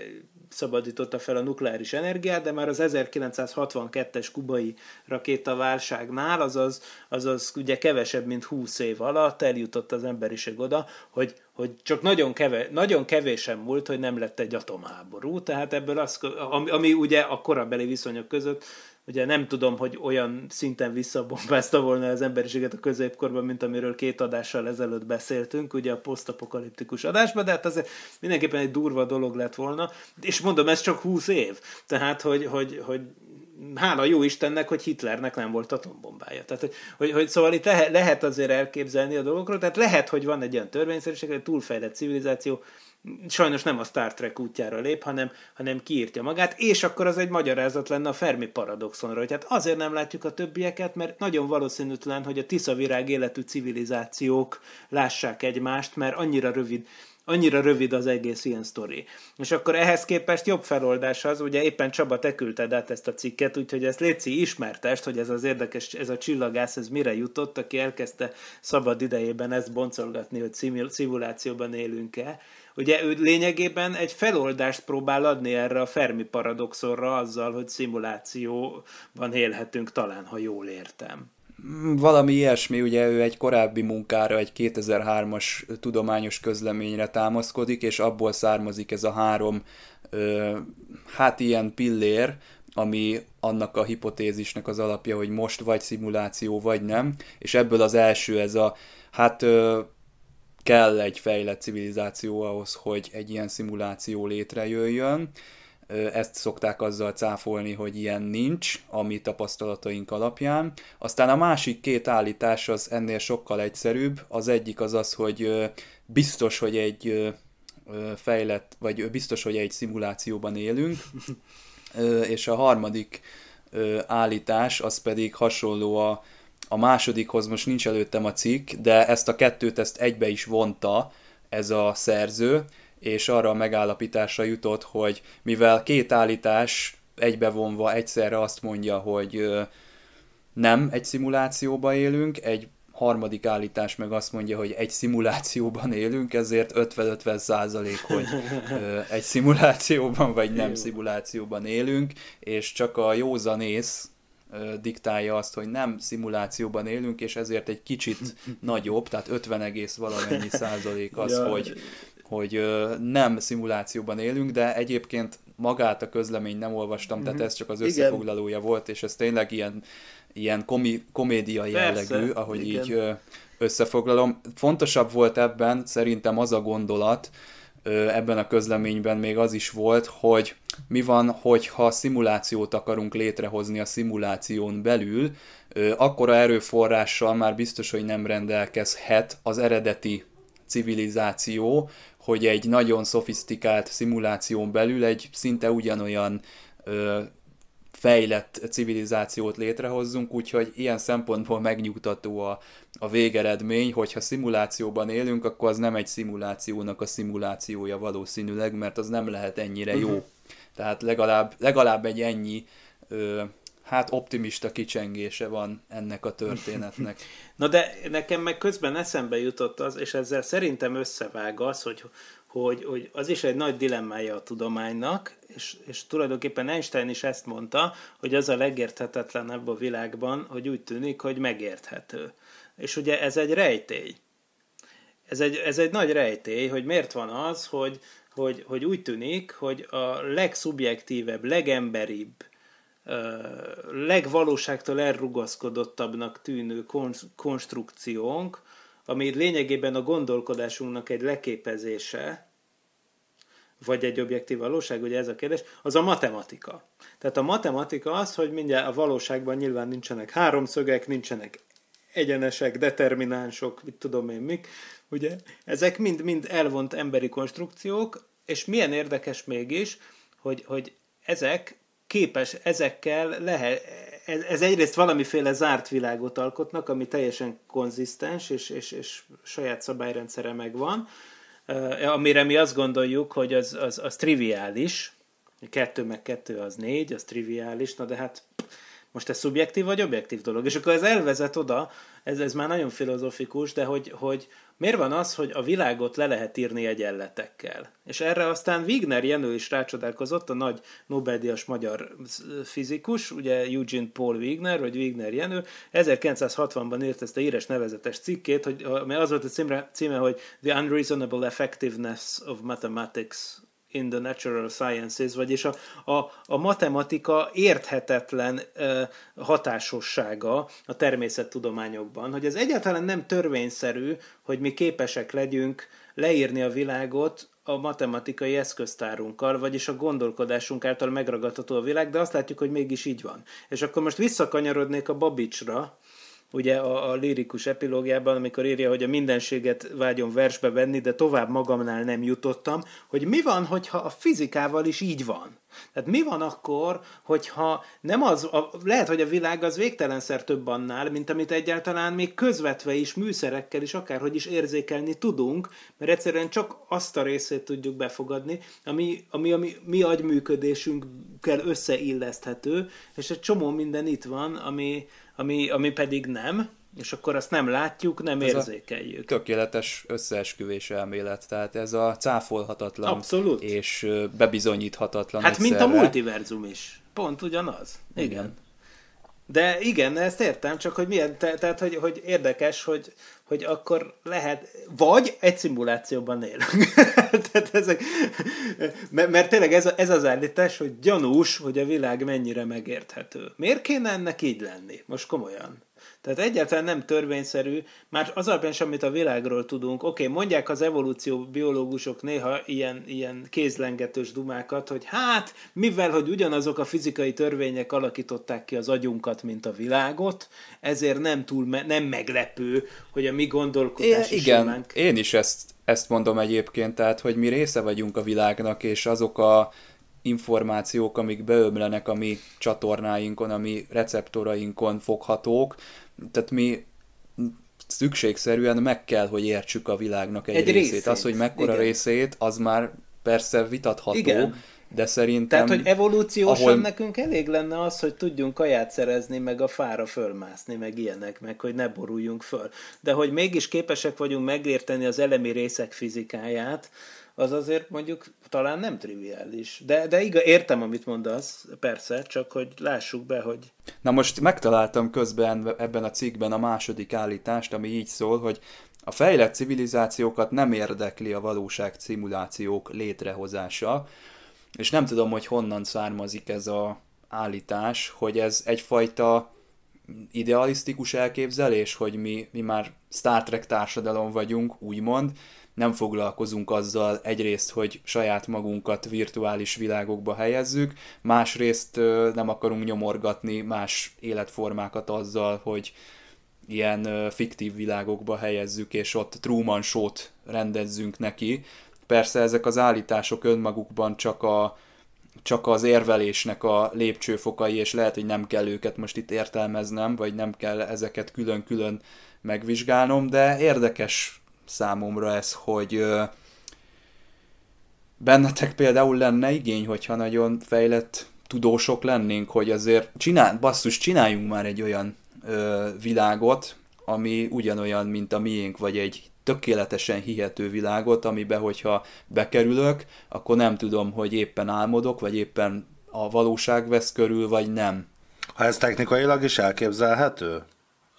szabadította fel a nukleáris energiát, de már az 1962-es kubai rakétaválságnál, azaz, azaz ugye kevesebb, mint 20 év alatt eljutott az emberiség oda, hogy, hogy csak nagyon, keve, nagyon kevésen múlt, hogy nem lett egy atomháború, tehát ebből az, ami, ami ugye a korabeli viszonyok között ugye nem tudom, hogy olyan szinten visszabombázta volna az emberiséget a középkorban, mint amiről két adással ezelőtt beszéltünk, ugye a posztapokaliptikus adásban, de hát azért mindenképpen egy durva dolog lett volna, és mondom, ez csak 20 év, tehát hogy, hogy, hogy hála jó Istennek, hogy Hitlernek nem volt atombombája. Tehát, hogy, hogy szóval itt lehet, azért elképzelni a dolgokról, tehát lehet, hogy van egy olyan törvényszerűség, egy túlfejlett civilizáció, sajnos nem a Star Trek útjára lép, hanem, hanem kiírtja magát, és akkor az egy magyarázat lenne a Fermi paradoxonra, hogy hát azért nem látjuk a többieket, mert nagyon valószínűtlen, hogy a virág életű civilizációk lássák egymást, mert annyira rövid annyira rövid az egész ilyen sztori. És akkor ehhez képest jobb feloldás az, ugye éppen Csaba, te küldted át ezt a cikket, úgyhogy ezt Léci ismertest, hogy ez az érdekes, ez a csillagász, ez mire jutott, aki elkezdte szabad idejében ezt boncolgatni, hogy szimulációban élünk-e. Ugye ő lényegében egy feloldást próbál adni erre a Fermi paradoxonra azzal, hogy szimulációban élhetünk talán, ha jól értem. Valami ilyesmi, ugye ő egy korábbi munkára, egy 2003-as tudományos közleményre támaszkodik, és abból származik ez a három, ö, hát ilyen pillér, ami annak a hipotézisnek az alapja, hogy most vagy szimuláció, vagy nem, és ebből az első ez a, hát ö, kell egy fejlett civilizáció ahhoz, hogy egy ilyen szimuláció létrejöjjön. Ezt szokták azzal cáfolni, hogy ilyen nincs, a mi tapasztalataink alapján. Aztán a másik két állítás az ennél sokkal egyszerűbb. Az egyik az az, hogy biztos, hogy egy fejlett, vagy biztos, hogy egy szimulációban élünk. És a harmadik állítás az pedig hasonló a a másodikhoz most nincs előttem a cikk, de ezt a kettőt ezt egybe is vonta ez a szerző, és arra a megállapításra jutott, hogy mivel két állítás egybevonva egyszerre azt mondja, hogy nem egy szimulációba élünk, egy harmadik állítás meg azt mondja, hogy egy szimulációban élünk, ezért 50-50 százalék, -50 hogy egy szimulációban vagy nem szimulációban élünk, és csak a józanész diktálja azt, hogy nem szimulációban élünk, és ezért egy kicsit nagyobb, tehát 50 egész valamennyi százalék az, ja. hogy, hogy nem szimulációban élünk, de egyébként magát a közlemény nem olvastam, tehát mhm. ez csak az összefoglalója Igen. volt, és ez tényleg ilyen, ilyen komi, komédia jellegű, Persze. ahogy Igen. így összefoglalom. Fontosabb volt ebben szerintem az a gondolat, ebben a közleményben még az is volt, hogy mi van, hogyha szimulációt akarunk létrehozni a szimuláción belül, akkora erőforrással már biztos, hogy nem rendelkezhet az eredeti civilizáció, hogy egy nagyon szofisztikált szimuláción belül egy szinte ugyanolyan fejlett civilizációt létrehozzunk, úgyhogy ilyen szempontból megnyugtató a, a végeredmény, hogyha szimulációban élünk, akkor az nem egy szimulációnak a szimulációja valószínűleg, mert az nem lehet ennyire jó. Uh-huh. Tehát legalább, legalább egy ennyi ö, hát optimista kicsengése van ennek a történetnek. Na de nekem meg közben eszembe jutott az, és ezzel szerintem összevág az, hogy hogy, hogy az is egy nagy dilemmája a tudománynak, és, és tulajdonképpen Einstein is ezt mondta, hogy az a legérthetetlenebb a világban, hogy úgy tűnik, hogy megérthető. És ugye ez egy rejtély. Ez egy, ez egy nagy rejtély, hogy miért van az, hogy, hogy, hogy úgy tűnik, hogy a legszubjektívebb, legemberibb, legvalóságtól elrugaszkodottabbnak tűnő konstrukciónk, ami lényegében a gondolkodásunknak egy leképezése, vagy egy objektív valóság, ugye ez a kérdés, az a matematika. Tehát a matematika az, hogy mindjárt a valóságban nyilván nincsenek háromszögek, nincsenek egyenesek, determinánsok, mit tudom én mik, ugye? Ezek mind-mind elvont emberi konstrukciók, és milyen érdekes mégis, hogy, hogy ezek képes, ezekkel lehet, ez, ez egyrészt valamiféle zárt világot alkotnak, ami teljesen konzisztens, és, és, és saját szabályrendszere megvan, amire mi azt gondoljuk, hogy az, az, az triviális, kettő meg kettő az négy, az triviális, na de hát most ez szubjektív vagy objektív dolog. És akkor ez elvezet oda, ez, ez már nagyon filozófikus, de hogy, hogy, Miért van az, hogy a világot le lehet írni egyenletekkel? És erre aztán Wigner Jenő is rácsodálkozott, a nagy Nobel-díjas magyar fizikus, ugye Eugene Paul Wigner, vagy Wigner Jenő, 1960-ban írt ezt a íres nevezetes cikkét, hogy, mert az volt a címe, címe, hogy The Unreasonable Effectiveness of Mathematics in the Natural Sciences, vagyis a, a, a matematika érthetetlen ö, hatásossága a természettudományokban, hogy ez egyáltalán nem törvényszerű, hogy mi képesek legyünk leírni a világot a matematikai eszköztárunkkal, vagyis a gondolkodásunk által megragadható a világ, de azt látjuk, hogy mégis így van. És akkor most visszakanyarodnék a Babicsra, ugye a, a lírikus epilógiában, amikor írja, hogy a mindenséget vágyom versbe venni, de tovább magamnál nem jutottam, hogy mi van, hogyha a fizikával is így van? Tehát mi van akkor, hogyha nem az, a, lehet, hogy a világ az végtelenszer több annál, mint amit egyáltalán még közvetve is, műszerekkel is, akárhogy is érzékelni tudunk, mert egyszerűen csak azt a részét tudjuk befogadni, ami, ami, ami mi agyműködésünkkel összeilleszthető, és egy csomó minden itt van, ami, ami, ami pedig nem, és akkor azt nem látjuk, nem ez érzékeljük. Tökéletes összeesküvés elmélet, tehát ez a cáfolhatatlan Abszolút. és bebizonyíthatatlan. Hát mint a multiverzum is, pont ugyanaz. Igen. Igen. De igen, ezt értem, csak hogy milyen, te, tehát hogy, hogy érdekes, hogy, hogy akkor lehet, vagy egy szimulációban élünk. tehát ezek, mert, mert tényleg ez, ez az állítás, hogy gyanús, hogy a világ mennyire megérthető. Miért kéne ennek így lenni? Most komolyan. Tehát egyáltalán nem törvényszerű, már az alapján is, amit a világról tudunk. Oké, okay, mondják az evolúció biológusok néha ilyen, ilyen kézlengetős dumákat, hogy hát, mivel, hogy ugyanazok a fizikai törvények alakították ki az agyunkat, mint a világot, ezért nem túl me- nem meglepő, hogy a mi gondolkodás Igen, simánk. én is ezt, ezt mondom egyébként, tehát, hogy mi része vagyunk a világnak, és azok a információk, amik beömlenek a mi csatornáinkon, a mi receptorainkon foghatók, tehát mi szükségszerűen meg kell, hogy értsük a világnak egy, egy részét. részét. Az, hogy mekkora Igen. részét, az már persze vitatható, Igen. de szerintem... Tehát, hogy evolúciósan ahol... nekünk elég lenne az, hogy tudjunk kaját szerezni, meg a fára fölmászni, meg ilyenek, meg hogy ne boruljunk föl. De hogy mégis képesek vagyunk megérteni az elemi részek fizikáját, az azért mondjuk talán nem triviális. De, de igaz, értem, amit mondasz, persze, csak hogy lássuk be, hogy... Na most megtaláltam közben ebben a cikkben a második állítást, ami így szól, hogy a fejlett civilizációkat nem érdekli a valóság szimulációk létrehozása, és nem tudom, hogy honnan származik ez a állítás, hogy ez egyfajta idealisztikus elképzelés, hogy mi, mi már Star Trek társadalom vagyunk, úgymond, nem foglalkozunk azzal egyrészt, hogy saját magunkat virtuális világokba helyezzük, másrészt nem akarunk nyomorgatni más életformákat azzal, hogy ilyen fiktív világokba helyezzük, és ott Truman Show-t rendezzünk neki. Persze ezek az állítások önmagukban csak a, csak az érvelésnek a lépcsőfokai, és lehet, hogy nem kell őket most itt értelmeznem, vagy nem kell ezeket külön-külön megvizsgálnom, de érdekes számomra ez, hogy bennetek például lenne igény, hogyha nagyon fejlett tudósok lennénk, hogy azért csinál, basszus, csináljunk már egy olyan ö, világot, ami ugyanolyan, mint a miénk, vagy egy tökéletesen hihető világot, amibe, hogyha bekerülök, akkor nem tudom, hogy éppen álmodok, vagy éppen a valóság vesz körül, vagy nem. Ha ez technikailag is elképzelhető?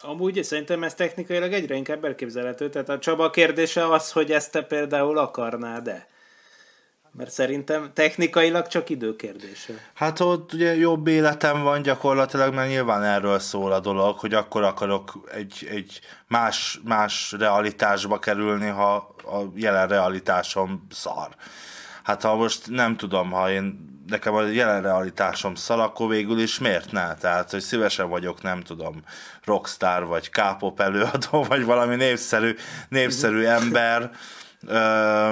Amúgy szerintem ez technikailag egyre inkább elképzelhető. Tehát a Csaba kérdése az, hogy ezt te például akarnád-e? Mert szerintem technikailag csak időkérdése. Hát ott ugye jobb életem van gyakorlatilag, mert nyilván erről szól a dolog, hogy akkor akarok egy, egy más, más realitásba kerülni, ha a jelen realitásom szar. Hát ha most nem tudom, ha én nekem a jelen realitásom szal, akkor végül is miért ne? Tehát, hogy szívesen vagyok, nem tudom, rockstar, vagy k előadó, vagy valami népszerű, népszerű ember, ö,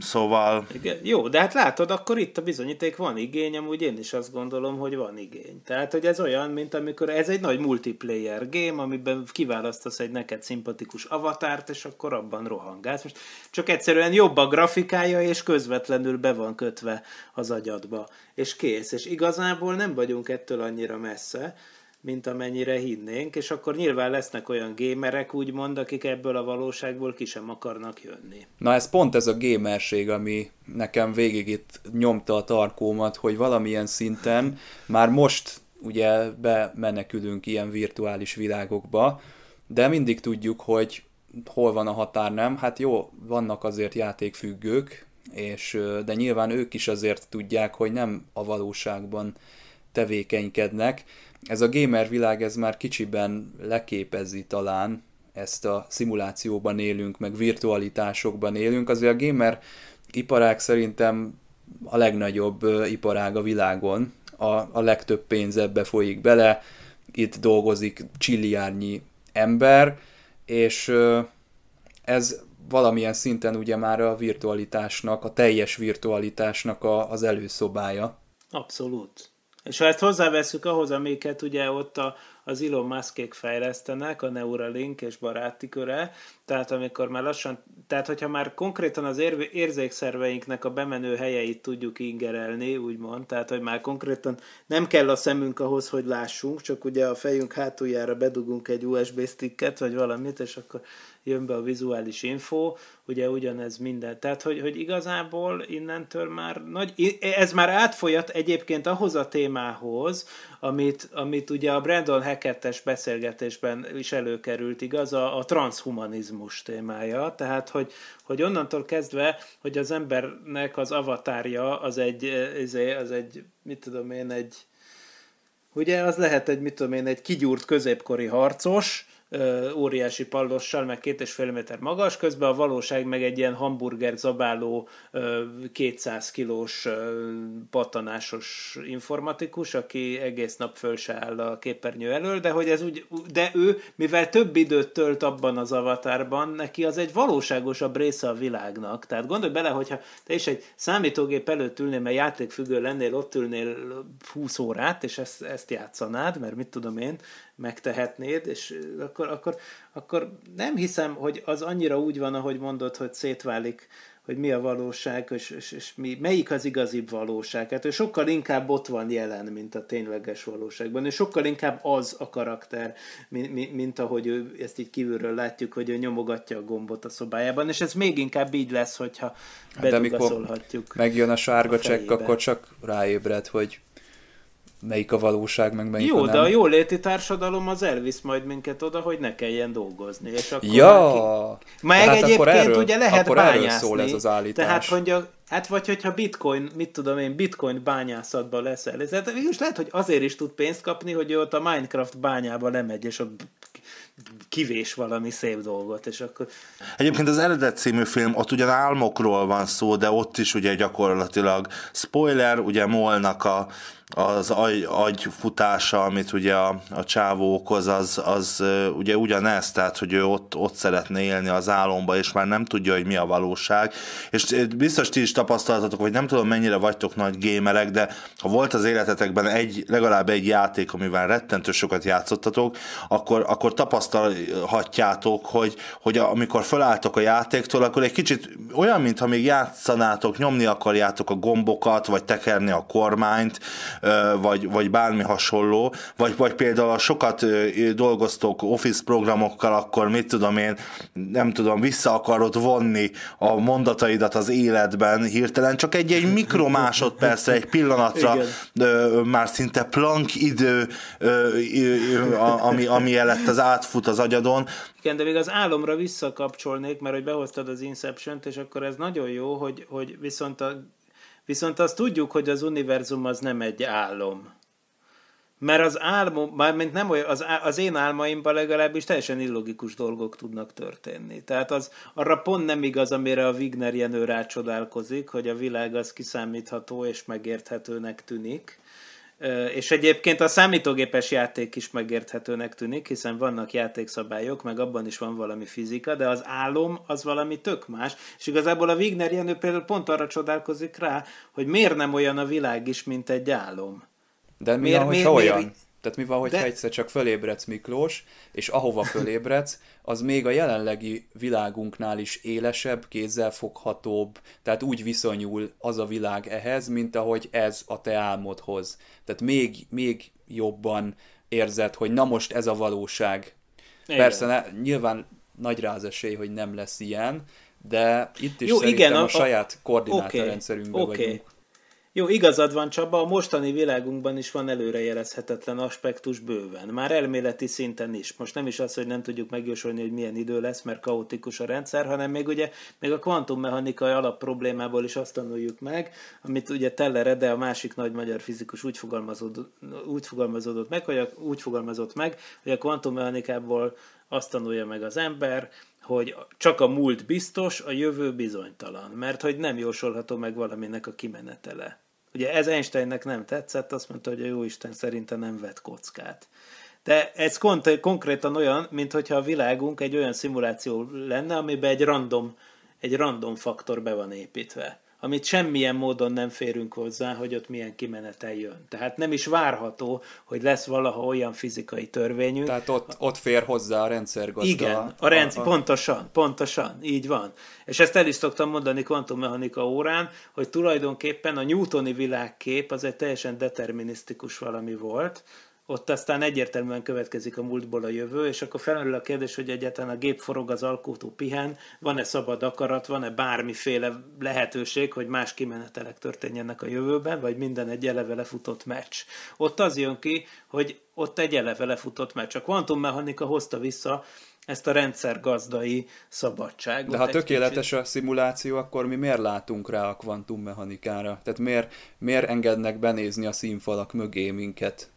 Szóval... Igen. Jó, de hát látod, akkor itt a bizonyíték van igény, amúgy én is azt gondolom, hogy van igény. Tehát, hogy ez olyan, mint amikor ez egy nagy multiplayer game, amiben kiválasztasz egy neked szimpatikus avatárt, és akkor abban rohangálsz. Most csak egyszerűen jobb a grafikája, és közvetlenül be van kötve az agyadba. És kész. És igazából nem vagyunk ettől annyira messze mint amennyire hinnénk, és akkor nyilván lesznek olyan gémerek, úgymond, akik ebből a valóságból ki sem akarnak jönni. Na ez pont ez a gémerség, ami nekem végig itt nyomta a tarkómat, hogy valamilyen szinten már most ugye bemenekülünk ilyen virtuális világokba, de mindig tudjuk, hogy hol van a határ, nem? Hát jó, vannak azért játékfüggők, és, de nyilván ők is azért tudják, hogy nem a valóságban tevékenykednek, ez a gamer világ ez már kicsiben leképezi talán ezt a szimulációban élünk, meg virtualitásokban élünk. Azért a gamer iparág szerintem a legnagyobb iparág a világon, a, a legtöbb pénz ebbe folyik bele, itt dolgozik csilliárnyi ember, és ez valamilyen szinten ugye már a virtualitásnak, a teljes virtualitásnak a, az előszobája. Abszolút. És ha ezt hozzáveszünk ahhoz, amiket ugye ott a, az Elon Muskék fejlesztenek, a Neuralink és baráti köre, tehát amikor már lassan, tehát hogyha már konkrétan az ér, érzékszerveinknek a bemenő helyeit tudjuk ingerelni, úgymond, tehát hogy már konkrétan nem kell a szemünk ahhoz, hogy lássunk, csak ugye a fejünk hátuljára bedugunk egy USB sticket, vagy valamit, és akkor jön be a vizuális info, ugye ugyanez minden. Tehát, hogy, hogy igazából innentől már nagy, ez már átfolyat egyébként ahhoz a témához, amit, amit ugye a Brandon Hackettes beszélgetésben is előkerült, igaz, a, a transhumanizmus témája, tehát, hogy, hogy onnantól kezdve, hogy az embernek az avatárja az egy, eh, izé, az egy, mit tudom én, egy, ugye az lehet egy, mit tudom én, egy kigyúrt középkori harcos, óriási pallossal, meg két és fél méter magas, közben a valóság meg egy ilyen hamburger zabáló 200 kilós patanásos informatikus, aki egész nap föl se áll a képernyő elől, de hogy ez úgy, de ő, mivel több időt tölt abban az avatárban, neki az egy valóságosabb része a világnak. Tehát gondolj bele, hogyha te is egy számítógép előtt ülnél, mert játékfüggő lennél, ott ülnél 20 órát, és ezt, ezt játszanád, mert mit tudom én, megtehetnéd, és akkor, akkor, akkor nem hiszem, hogy az annyira úgy van, ahogy mondod, hogy szétválik hogy mi a valóság, és, és, és mi, melyik az igazibb valóság. Hát ő sokkal inkább ott van jelen, mint a tényleges valóságban, és sokkal inkább az a karakter, mint, mint, mint ahogy ő, ezt így kívülről látjuk, hogy ő nyomogatja a gombot a szobájában, és ez még inkább így lesz, hogyha hát bedugaszolhatjuk. megjön a sárga a csekk, akkor csak ráébred, hogy melyik a valóság, meg melyik Jó, a nem. de a jóléti társadalom az elvisz majd minket oda, hogy ne kelljen dolgozni. És akkor ja! Meg hát egyébként akkor erről, ugye lehet akkor bányászni. Erről szól ez az állítás. Tehát mondja, hát vagy hogyha bitcoin, mit tudom én, bitcoin bányászatban leszel. Ez, hát végülis lehet, hogy azért is tud pénzt kapni, hogy ő ott a Minecraft bányába lemegy, és a kivés valami szép dolgot, és akkor... Egyébként az eredet című film, ott ugyan álmokról van szó, de ott is ugye gyakorlatilag spoiler, ugye Molnak a az agy, futása, amit ugye a, a csávó okoz, az, az ugye ugyanez, tehát hogy ő ott, ott szeretne élni az álomba, és már nem tudja, hogy mi a valóság. És biztos ti is tapasztaltatok, hogy nem tudom mennyire vagytok nagy gémerek, de ha volt az életetekben egy, legalább egy játék, amivel rettentő sokat játszottatok, akkor, akkor tapasztalhatjátok, hogy, hogy amikor felálltok a játéktól, akkor egy kicsit olyan, mintha még játszanátok, nyomni akarjátok a gombokat, vagy tekerni a kormányt, vagy, vagy bármi hasonló, vagy, vagy például a sokat dolgoztok office programokkal, akkor mit tudom én, nem tudom, vissza akarod vonni a mondataidat az életben hirtelen, csak egy-egy mikromásodpercre, egy pillanatra ö, már szinte plank idő, ö, ö, ami, ami elett az átfut az agyadon. Igen, de még az álomra visszakapcsolnék, mert hogy behoztad az Inception-t, és akkor ez nagyon jó, hogy, hogy viszont a Viszont azt tudjuk, hogy az univerzum az nem egy álom. Mert az álmom, mármint nem olyan, az, az én álmaimban legalábbis teljesen illogikus dolgok tudnak történni. Tehát az arra pont nem igaz, amire a Wigner Jenő rácsodálkozik, hogy a világ az kiszámítható és megérthetőnek tűnik, és egyébként a számítógépes játék is megérthetőnek tűnik, hiszen vannak játékszabályok, meg abban is van valami fizika, de az álom az valami tök más. És igazából a Wigner Jenő például pont arra csodálkozik rá, hogy miért nem olyan a világ is, mint egy álom. De mi miért, van, miért, olyan? Miért, tehát mi van, hogyha De... egyszer csak fölébredsz Miklós, és ahova fölébredsz, az még a jelenlegi világunknál is élesebb, kézzelfoghatóbb, tehát úgy viszonyul az a világ ehhez, mint ahogy ez a te álmodhoz. Tehát még, még jobban érzed, hogy na most ez a valóság. Igen. Persze nyilván nagy az esély, hogy nem lesz ilyen, de itt is Jó, szerintem igen, a, a saját koordinátorrendszerünkben okay, okay. vagyunk. Jó, igazad van Csaba, a mostani világunkban is van előrejelezhetetlen aspektus bőven. Már elméleti szinten is. Most nem is az, hogy nem tudjuk megjósolni, hogy milyen idő lesz, mert kaotikus a rendszer, hanem még ugye még a kvantummechanikai alapproblémából is azt tanuljuk meg, amit ugye Teller de a másik nagy magyar fizikus úgy fogalmazódott, úgy fogalmazódott meg, hogy a, úgy fogalmazott meg, hogy a kvantummechanikából azt tanulja meg az ember, hogy csak a múlt biztos, a jövő bizonytalan, mert hogy nem jósolható meg valaminek a kimenetele. Ugye ez Einsteinnek nem tetszett, azt mondta, hogy a jó Isten szerinte nem vett kockát. De ez kont- konkrétan olyan, mintha a világunk egy olyan szimuláció lenne, amiben egy random, egy random faktor be van építve amit semmilyen módon nem férünk hozzá, hogy ott milyen kimenetel jön. Tehát nem is várható, hogy lesz valaha olyan fizikai törvényünk. Tehát ott, ott fér hozzá a rendszergazda. Igen, a rendszer, a... pontosan, pontosan, így van. És ezt el is szoktam mondani kvantummechanika órán, hogy tulajdonképpen a newtoni világkép az egy teljesen determinisztikus valami volt, ott aztán egyértelműen következik a múltból a jövő, és akkor felmerül a kérdés, hogy egyáltalán a gép forog, az alkotó pihen, van-e szabad akarat, van-e bármiféle lehetőség, hogy más kimenetelek történjenek a jövőben, vagy minden egy eleve lefutott meccs. Ott az jön ki, hogy ott egy eleve lefutott meccs. A kvantummechanika hozta vissza ezt a rendszer gazdai szabadságot. De ha tökéletes kicsit. a szimuláció, akkor mi miért látunk rá a kvantummechanikára? Tehát miért, miért engednek benézni a színfalak mögé minket?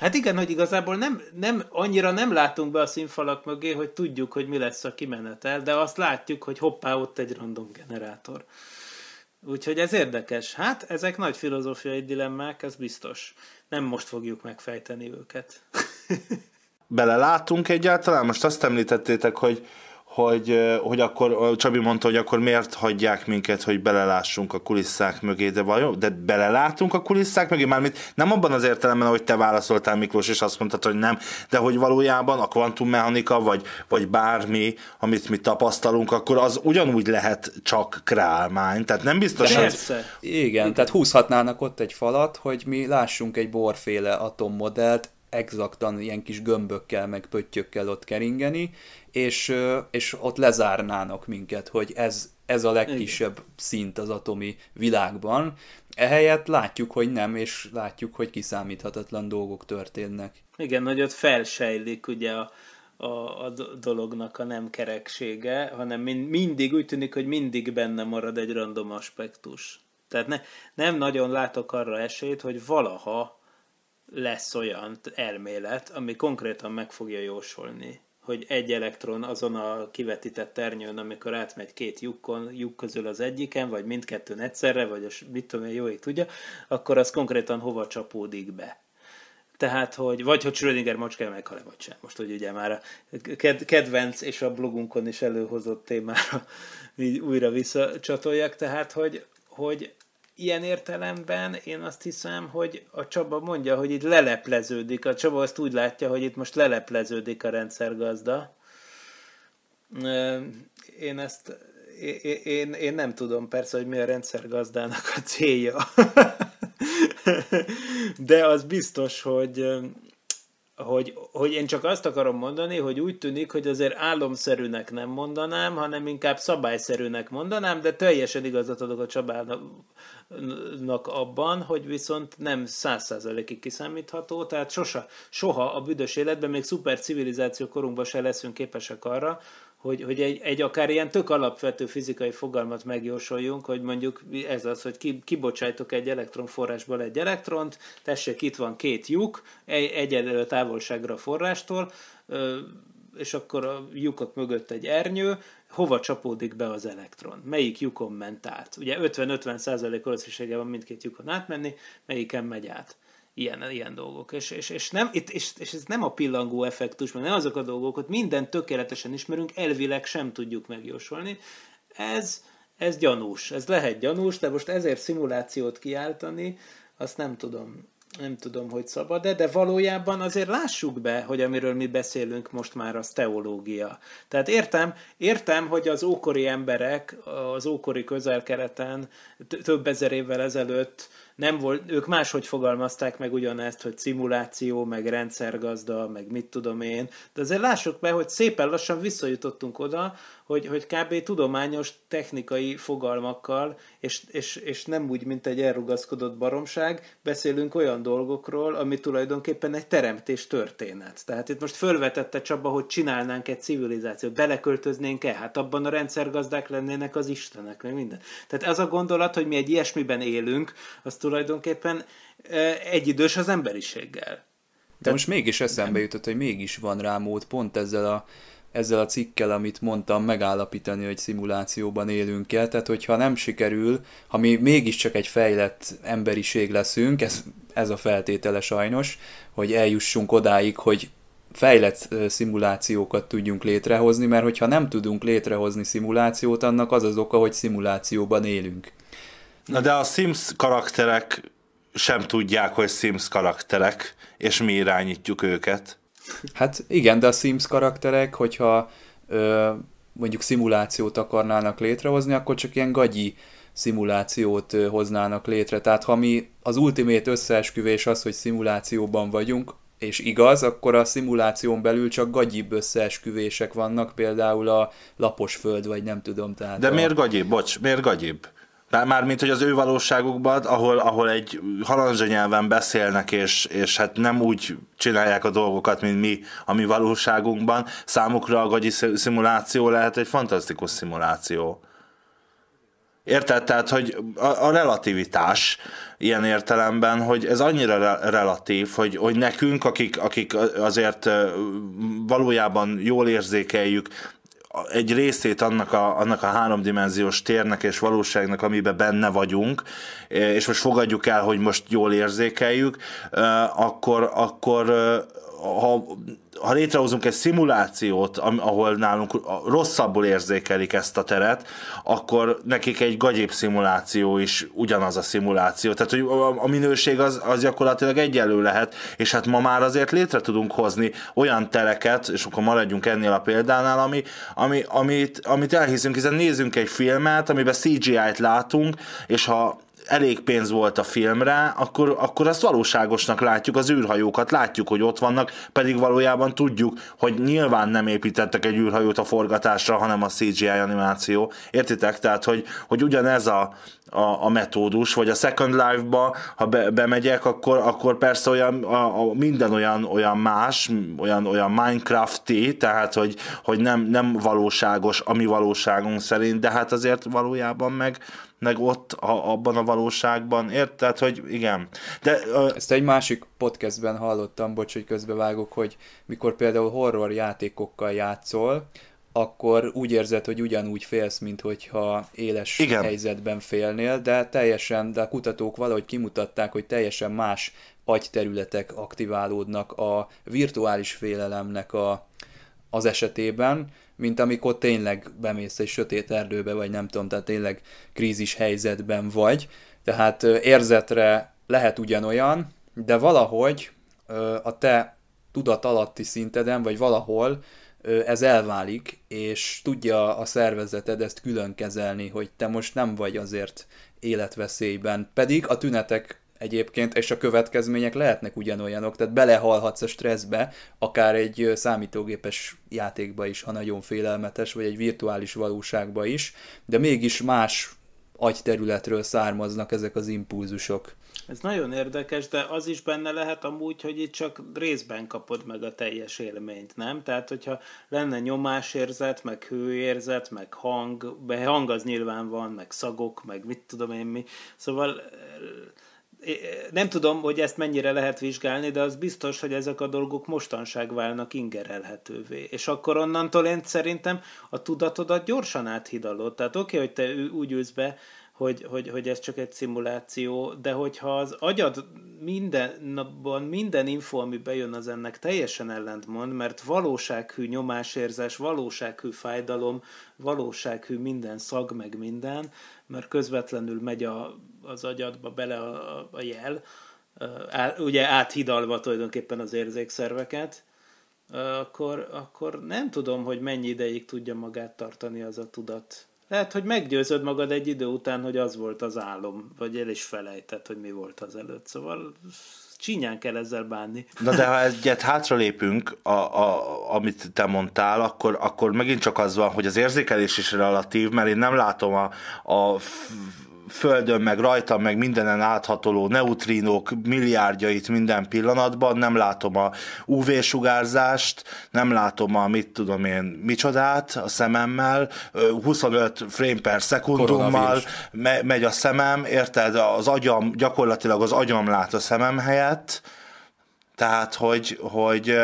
Hát igen, hogy igazából nem, nem, annyira nem látunk be a színfalak mögé, hogy tudjuk, hogy mi lesz a kimenetel, de azt látjuk, hogy hoppá, ott egy random generátor. Úgyhogy ez érdekes. Hát, ezek nagy filozófiai dilemmák, ez biztos. Nem most fogjuk megfejteni őket. Belelátunk egyáltalán? Most azt említettétek, hogy hogy, hogy akkor Csabi mondta, hogy akkor miért hagyják minket, hogy belelássunk a kulisszák mögé, de vajon, de belelátunk a kulisszák mögé? Mármint nem abban az értelemben, hogy te válaszoltál Miklós, és azt mondtad, hogy nem, de hogy valójában a kvantummechanika, vagy, vagy bármi, amit mi tapasztalunk, akkor az ugyanúgy lehet csak králmány. Tehát nem biztos, hogy... Igen, tehát húzhatnának ott egy falat, hogy mi lássunk egy borféle atommodellt, exaktan ilyen kis gömbökkel, meg pöttyökkel ott keringeni, és, és ott lezárnának minket, hogy ez, ez a legkisebb Igen. szint az atomi világban. Ehelyett látjuk, hogy nem, és látjuk, hogy kiszámíthatatlan dolgok történnek. Igen, nagyot felsejlik ugye a, a, a dolognak a nem kereksége, hanem mind, mindig úgy tűnik, hogy mindig benne marad egy random aspektus. Tehát ne, nem nagyon látok arra esélyt, hogy valaha lesz olyan elmélet, ami konkrétan meg fogja jósolni, hogy egy elektron azon a kivetített ternyőn, amikor átmegy két lyukon, lyuk közül az egyiken, vagy mindkettőn egyszerre, vagy a, mit tudom én, jóig tudja, akkor az konkrétan hova csapódik be. Tehát, hogy vagy hogy Schrödinger macska meghal-e, vagy sem. Most, hogy ugye már a kedvenc és a blogunkon is előhozott témára így újra visszacsatolják. tehát, hogy, hogy ilyen értelemben én azt hiszem, hogy a Csaba mondja, hogy itt lelepleződik. A Csaba azt úgy látja, hogy itt most lelepleződik a rendszergazda. Én ezt én, én, én nem tudom persze, hogy mi a rendszergazdának a célja. De az biztos, hogy hogy, hogy én csak azt akarom mondani, hogy úgy tűnik, hogy azért álomszerűnek nem mondanám, hanem inkább szabályszerűnek mondanám, de teljesen igazat adok a Csabának abban, hogy viszont nem száz kiszámítható, tehát sosa, soha a büdös életben, még szuper civilizáció korunkban se leszünk képesek arra, hogy, hogy egy, egy akár ilyen tök alapvető fizikai fogalmat megjósoljunk, hogy mondjuk ez az, hogy ki, kibocsájtok egy elektronforrásból egy elektront, tessék, itt van két lyuk, egy, egyenlő távolságra a forrástól, és akkor a lyukak mögött egy ernyő, hova csapódik be az elektron, melyik lyukon ment át. Ugye 50-50 százalék valószínűsége van mindkét lyukon átmenni, melyiken megy át ilyen, ilyen dolgok. És, és, és, nem, itt, és, és ez nem a pillangó effektus, meg nem azok a dolgok, hogy mindent tökéletesen ismerünk, elvileg sem tudjuk megjósolni. Ez, ez gyanús, ez lehet gyanús, de most ezért szimulációt kiáltani, azt nem tudom, nem tudom, hogy szabad de de valójában azért lássuk be, hogy amiről mi beszélünk most már az teológia. Tehát értem, értem, hogy az ókori emberek az ókori közelkereten több ezer évvel ezelőtt nem volt, ők máshogy fogalmazták meg ugyanezt, hogy szimuláció, meg rendszergazda, meg mit tudom én, de azért lássuk be, hogy szépen lassan visszajutottunk oda, hogy, hogy kb. tudományos, technikai fogalmakkal, és, és, és nem úgy, mint egy elrugaszkodott baromság, beszélünk olyan dolgokról, ami tulajdonképpen egy teremtés történet. Tehát itt most fölvetette Csaba, hogy csinálnánk egy civilizációt, beleköltöznénk-e? Hát abban a rendszergazdák lennének az istenek, meg minden. Tehát az a gondolat, hogy mi egy ilyesmiben élünk, azt tulajdonképpen egyidős az emberiséggel. De most mégis eszembe jutott, hogy mégis van rá mód pont ezzel a, ezzel a cikkel, amit mondtam, megállapítani, hogy szimulációban élünk el. Tehát, hogyha nem sikerül, ha mi mégiscsak egy fejlett emberiség leszünk, ez, ez a feltétele sajnos, hogy eljussunk odáig, hogy fejlett szimulációkat tudjunk létrehozni, mert hogyha nem tudunk létrehozni szimulációt, annak az az oka, hogy szimulációban élünk. Na de a Sims karakterek sem tudják, hogy Sims karakterek, és mi irányítjuk őket. Hát igen, de a Sims karakterek, hogyha ö, mondjuk szimulációt akarnának létrehozni, akkor csak ilyen gagyi szimulációt hoznának létre. Tehát ha mi az ultimate összeesküvés az, hogy szimulációban vagyunk, és igaz, akkor a szimuláción belül csak gagyibb összeesküvések vannak, például a lapos föld, vagy nem tudom. Tehát De a... miért gagyibb? Bocs, miért gagyibb? Mármint, hogy az ő valóságukban, ahol, ahol egy halandzsa nyelven beszélnek, és, és hát nem úgy csinálják a dolgokat, mint mi a mi valóságunkban, számukra a gagyi szimuláció lehet egy fantasztikus szimuláció. Érted? Tehát, hogy a, a relativitás ilyen értelemben, hogy ez annyira re- relatív, hogy, hogy nekünk, akik, akik azért valójában jól érzékeljük egy részét annak a, annak a háromdimenziós térnek és valóságnak, amiben benne vagyunk, és most fogadjuk el, hogy most jól érzékeljük, akkor, akkor ha ha létrehozunk egy szimulációt, ahol nálunk rosszabbul érzékelik ezt a teret, akkor nekik egy gagyép szimuláció is ugyanaz a szimuláció. Tehát, hogy a minőség az, az gyakorlatilag egyenlő lehet, és hát ma már azért létre tudunk hozni olyan tereket, és akkor maradjunk ennél a példánál, ami, ami, amit, amit elhiszünk, hiszen nézzünk egy filmet, amiben CGI-t látunk, és ha elég pénz volt a filmre, akkor, akkor azt valóságosnak látjuk, az űrhajókat látjuk, hogy ott vannak, pedig valójában tudjuk, hogy nyilván nem építettek egy űrhajót a forgatásra, hanem a CGI animáció. Értitek? Tehát, hogy, hogy ugyanez a, a, a metódus, vagy a Second Life-ba, ha be, bemegyek, akkor, akkor persze olyan, a, a, minden olyan, olyan más, olyan, olyan Minecraft-i, tehát hogy, hogy nem, nem valóságos, ami valóságunk szerint, de hát azért valójában meg, meg ott a, abban a valóságban, érted? Tehát, hogy igen. De, ö... Ezt egy másik podcastben hallottam, bocs, hogy közbevágok, hogy mikor például horror játékokkal játszol, akkor úgy érzed, hogy ugyanúgy félsz, mint hogyha éles Igen. helyzetben félnél, de teljesen, de a kutatók valahogy kimutatták, hogy teljesen más agyterületek aktiválódnak a virtuális félelemnek a, az esetében, mint amikor tényleg bemész egy sötét erdőbe, vagy nem tudom, tehát tényleg krízis helyzetben vagy. Tehát érzetre lehet ugyanolyan, de valahogy a te tudat alatti szinteden, vagy valahol ez elválik, és tudja a szervezeted ezt külön kezelni, hogy te most nem vagy azért életveszélyben. Pedig a tünetek egyébként, és a következmények lehetnek ugyanolyanok, tehát belehalhatsz a stresszbe, akár egy számítógépes játékba is, ha nagyon félelmetes, vagy egy virtuális valóságba is, de mégis más agyterületről származnak ezek az impulzusok. Ez nagyon érdekes, de az is benne lehet amúgy, hogy itt csak részben kapod meg a teljes élményt, nem? Tehát, hogyha lenne nyomásérzet, meg hőérzet, meg hang, hang az nyilván van, meg szagok, meg mit tudom én mi. Szóval nem tudom, hogy ezt mennyire lehet vizsgálni, de az biztos, hogy ezek a dolgok mostanság válnak ingerelhetővé. És akkor onnantól én szerintem a tudatodat gyorsan áthidalod. Tehát oké, okay, hogy te úgy ülsz be, hogy, hogy, hogy ez csak egy szimuláció, de hogyha az agyad minden napban minden info, ami bejön, az ennek teljesen ellentmond, mert valósághű nyomásérzés, valósághű fájdalom, valósághű minden szag, meg minden, mert közvetlenül megy a, az agyadba bele a, a, a jel, á, ugye áthidalva tulajdonképpen az érzékszerveket, akkor, akkor nem tudom, hogy mennyi ideig tudja magát tartani az a tudat. Lehet, hogy meggyőzöd magad egy idő után, hogy az volt az álom, vagy el is felejtett, hogy mi volt az előtt. Szóval csinyán kell ezzel bánni. Na de ha egyet hátralépünk, a, a, amit te mondtál, akkor, akkor megint csak az van, hogy az érzékelés is relatív, mert én nem látom a, a f- földön, meg rajtam, meg mindenen áthatoló neutrinók milliárdjait minden pillanatban, nem látom a UV-sugárzást, nem látom a mit tudom én micsodát a szememmel, 25 frame per szekundummal me- megy a szemem, érted? Az agyam, gyakorlatilag az agyam lát a szemem helyett, tehát hogy, hogy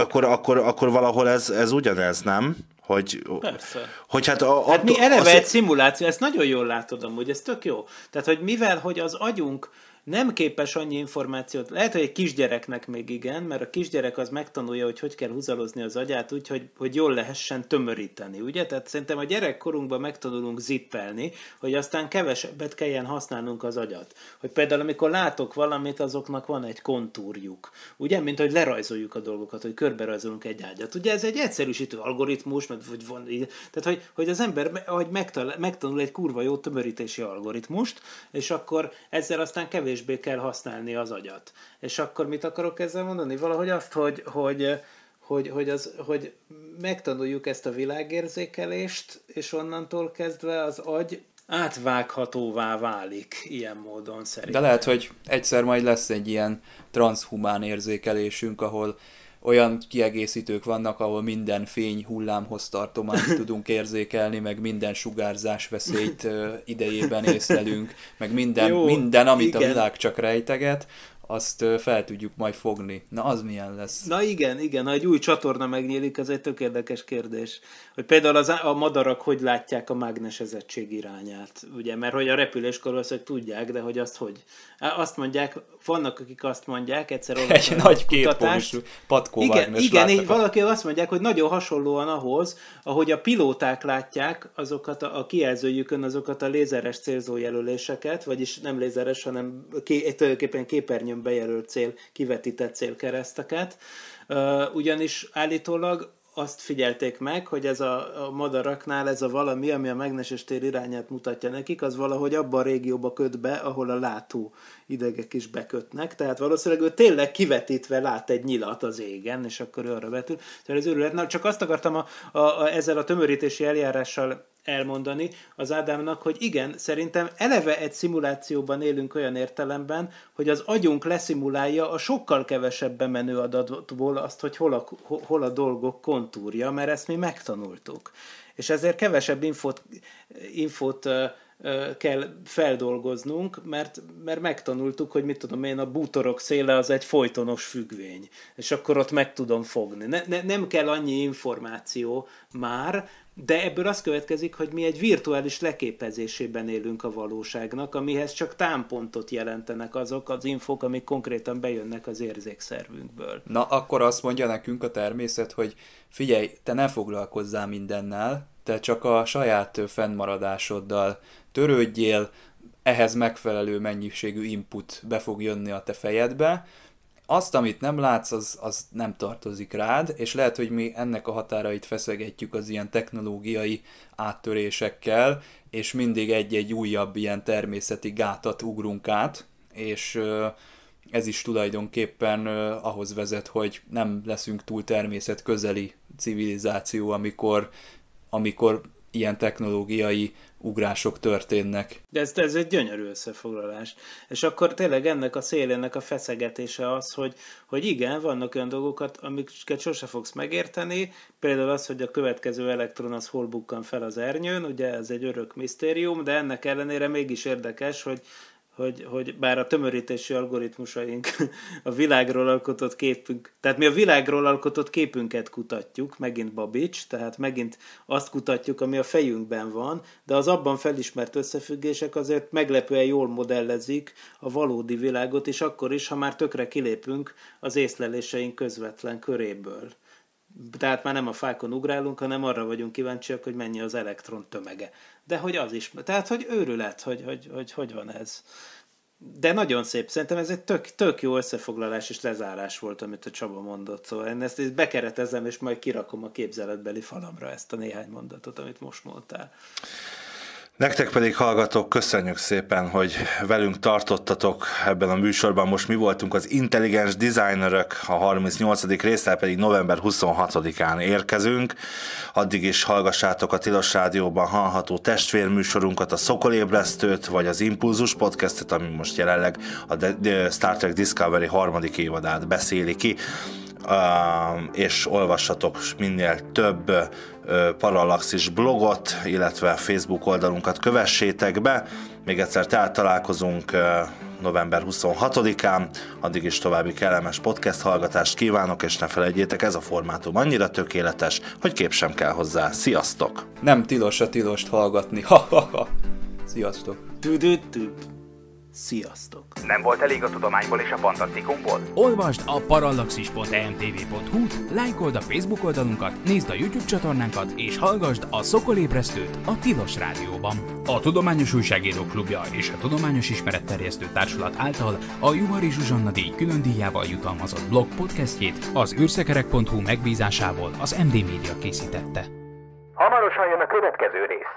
akkor, akkor, akkor valahol ez, ez ugyanez, nem? Hogy, Persze. hogy hát, a, hát mi eleve az... egy szimuláció, ezt nagyon jól látod amúgy, ez tök jó. Tehát, hogy mivel, hogy az agyunk nem képes annyi információt, lehet, hogy egy kisgyereknek még igen, mert a kisgyerek az megtanulja, hogy hogy kell húzalozni az agyát úgy, hogy, hogy jól lehessen tömöríteni, ugye? Tehát szerintem a gyerekkorunkban megtanulunk zippelni, hogy aztán kevesebbet kelljen használnunk az agyat. Hogy például amikor látok valamit, azoknak van egy kontúrjuk, ugye? Mint hogy lerajzoljuk a dolgokat, hogy körberajzolunk egy ágyat. Ugye ez egy egyszerűsítő algoritmus, mert hogy van, tehát hogy, hogy az ember hogy megtanul egy kurva jó tömörítési algoritmust, és akkor ezzel aztán kevés kevésbé kell használni az agyat. És akkor mit akarok ezzel mondani? Valahogy azt, hogy, hogy, hogy, hogy, az, hogy megtanuljuk ezt a világérzékelést, és onnantól kezdve az agy átvághatóvá válik ilyen módon szerintem. De lehet, hogy egyszer majd lesz egy ilyen transhumán érzékelésünk, ahol olyan kiegészítők vannak, ahol minden fény hullámhoz tartományt tudunk érzékelni, meg minden sugárzás veszélyt idejében észlelünk, meg minden, Jó, minden amit igen. a világ csak rejteget, azt fel tudjuk majd fogni. Na az milyen lesz? Na igen, igen, ha egy új csatorna megnyílik, ez egy tök érdekes kérdés hogy például az, a madarak hogy látják a mágnesezettség irányát, ugye, mert hogy a repüléskor az, hogy tudják, de hogy azt hogy. Azt mondják, vannak, akik azt mondják, egyszer olyan Egy nagy kutatást. patkó Igen, igen így, valaki azt mondják, hogy nagyon hasonlóan ahhoz, ahogy a pilóták látják azokat a, a kijelzőjükön azokat a lézeres célzójelöléseket, vagyis nem lézeres, hanem ké, tulajdonképpen képernyőn bejelölt cél, kivetített célkereszteket, ugyanis állítólag azt figyelték meg, hogy ez a, a madaraknál ez a valami, ami a mágneses tér irányát mutatja nekik, az valahogy abban a régióba köt be, ahol a látó idegek is bekötnek. Tehát valószínűleg ő tényleg kivetítve lát egy nyilat az égen, és akkor ő arra vetül. Tehát ez őrület. Na, csak azt akartam a, a, a, ezzel a tömörítési eljárással elmondani az Ádámnak, hogy igen, szerintem eleve egy szimulációban élünk olyan értelemben, hogy az agyunk leszimulálja a sokkal kevesebb menő adatból azt, hogy hol a, hol a dolgok kontúrja, mert ezt mi megtanultuk. És ezért kevesebb infot, infot kell feldolgoznunk, mert, mert megtanultuk, hogy mit tudom én, a bútorok széle az egy folytonos függvény, és akkor ott meg tudom fogni. Ne, ne, nem kell annyi információ már, de ebből az következik, hogy mi egy virtuális leképezésében élünk a valóságnak, amihez csak támpontot jelentenek azok az infok, amik konkrétan bejönnek az érzékszervünkből. Na, akkor azt mondja nekünk a természet, hogy figyelj, te ne foglalkozzál mindennel, te csak a saját fennmaradásoddal törődjél, ehhez megfelelő mennyiségű input be fog jönni a te fejedbe, azt, amit nem látsz, az, az nem tartozik rád, és lehet, hogy mi ennek a határait feszegetjük az ilyen technológiai áttörésekkel, és mindig egy-egy újabb ilyen természeti gátat ugrunk át, és ez is tulajdonképpen ahhoz vezet, hogy nem leszünk túl természet közeli civilizáció, amikor, amikor ilyen technológiai ugrások történnek. De ez, ez egy gyönyörű összefoglalás. És akkor tényleg ennek a szélének a feszegetése az, hogy, hogy igen, vannak olyan dolgokat, amiket sose fogsz megérteni, például az, hogy a következő elektron az hol bukkan fel az ernyőn, ugye ez egy örök misztérium, de ennek ellenére mégis érdekes, hogy hogy, hogy bár a tömörítési algoritmusaink a világról alkotott képünk, tehát mi a világról alkotott képünket kutatjuk, megint Babics, tehát megint azt kutatjuk, ami a fejünkben van, de az abban felismert összefüggések azért meglepően jól modellezik a valódi világot, és akkor is, ha már tökre kilépünk az észleléseink közvetlen köréből tehát már nem a fákon ugrálunk, hanem arra vagyunk kíváncsiak, hogy mennyi az elektron tömege. De hogy az is, tehát hogy őrület, hogy hogy, hogy, hogy van ez. De nagyon szép, szerintem ez egy tök, tök jó összefoglalás és lezárás volt, amit a Csaba mondott. Szóval én ezt, ezt bekeretezem, és majd kirakom a képzeletbeli falamra ezt a néhány mondatot, amit most mondtál. Nektek pedig hallgatók, köszönjük szépen, hogy velünk tartottatok ebben a műsorban. Most mi voltunk az Intelligens Designerök, a 38. résztel pedig november 26-án érkezünk. Addig is hallgassátok a Tilos Rádióban hallható testvérműsorunkat, a Szokolébresztőt, vagy az Impulzus podcastet, ami most jelenleg a The Star Trek Discovery harmadik évadát beszéli ki. és olvassatok minél több Parallaxis blogot, illetve Facebook oldalunkat kövessétek be. Még egyszer tehát találkozunk november 26-án, addig is további kellemes podcast hallgatást kívánok, és ne felejtjétek, ez a formátum annyira tökéletes, hogy kép sem kell hozzá. Sziasztok! Nem tilos a tilost hallgatni. Ha, ha, ha. Sziasztok! du du Sziasztok! Nem volt elég a tudományból és a fantasztikumból? Olvasd a parallaxis.emtv.hu, lájkold a Facebook oldalunkat, nézd a YouTube csatornánkat és hallgassd a Szokolébresztőt a Tilos Rádióban. A Tudományos Újságíró Klubja és a Tudományos Ismeretterjesztő Társulat által a Juhari Zsuzsanna díj külön díjával jutalmazott blog podcastjét az űrszekerek.hu megbízásával az MD Media készítette. Hamarosan jön a következő rész.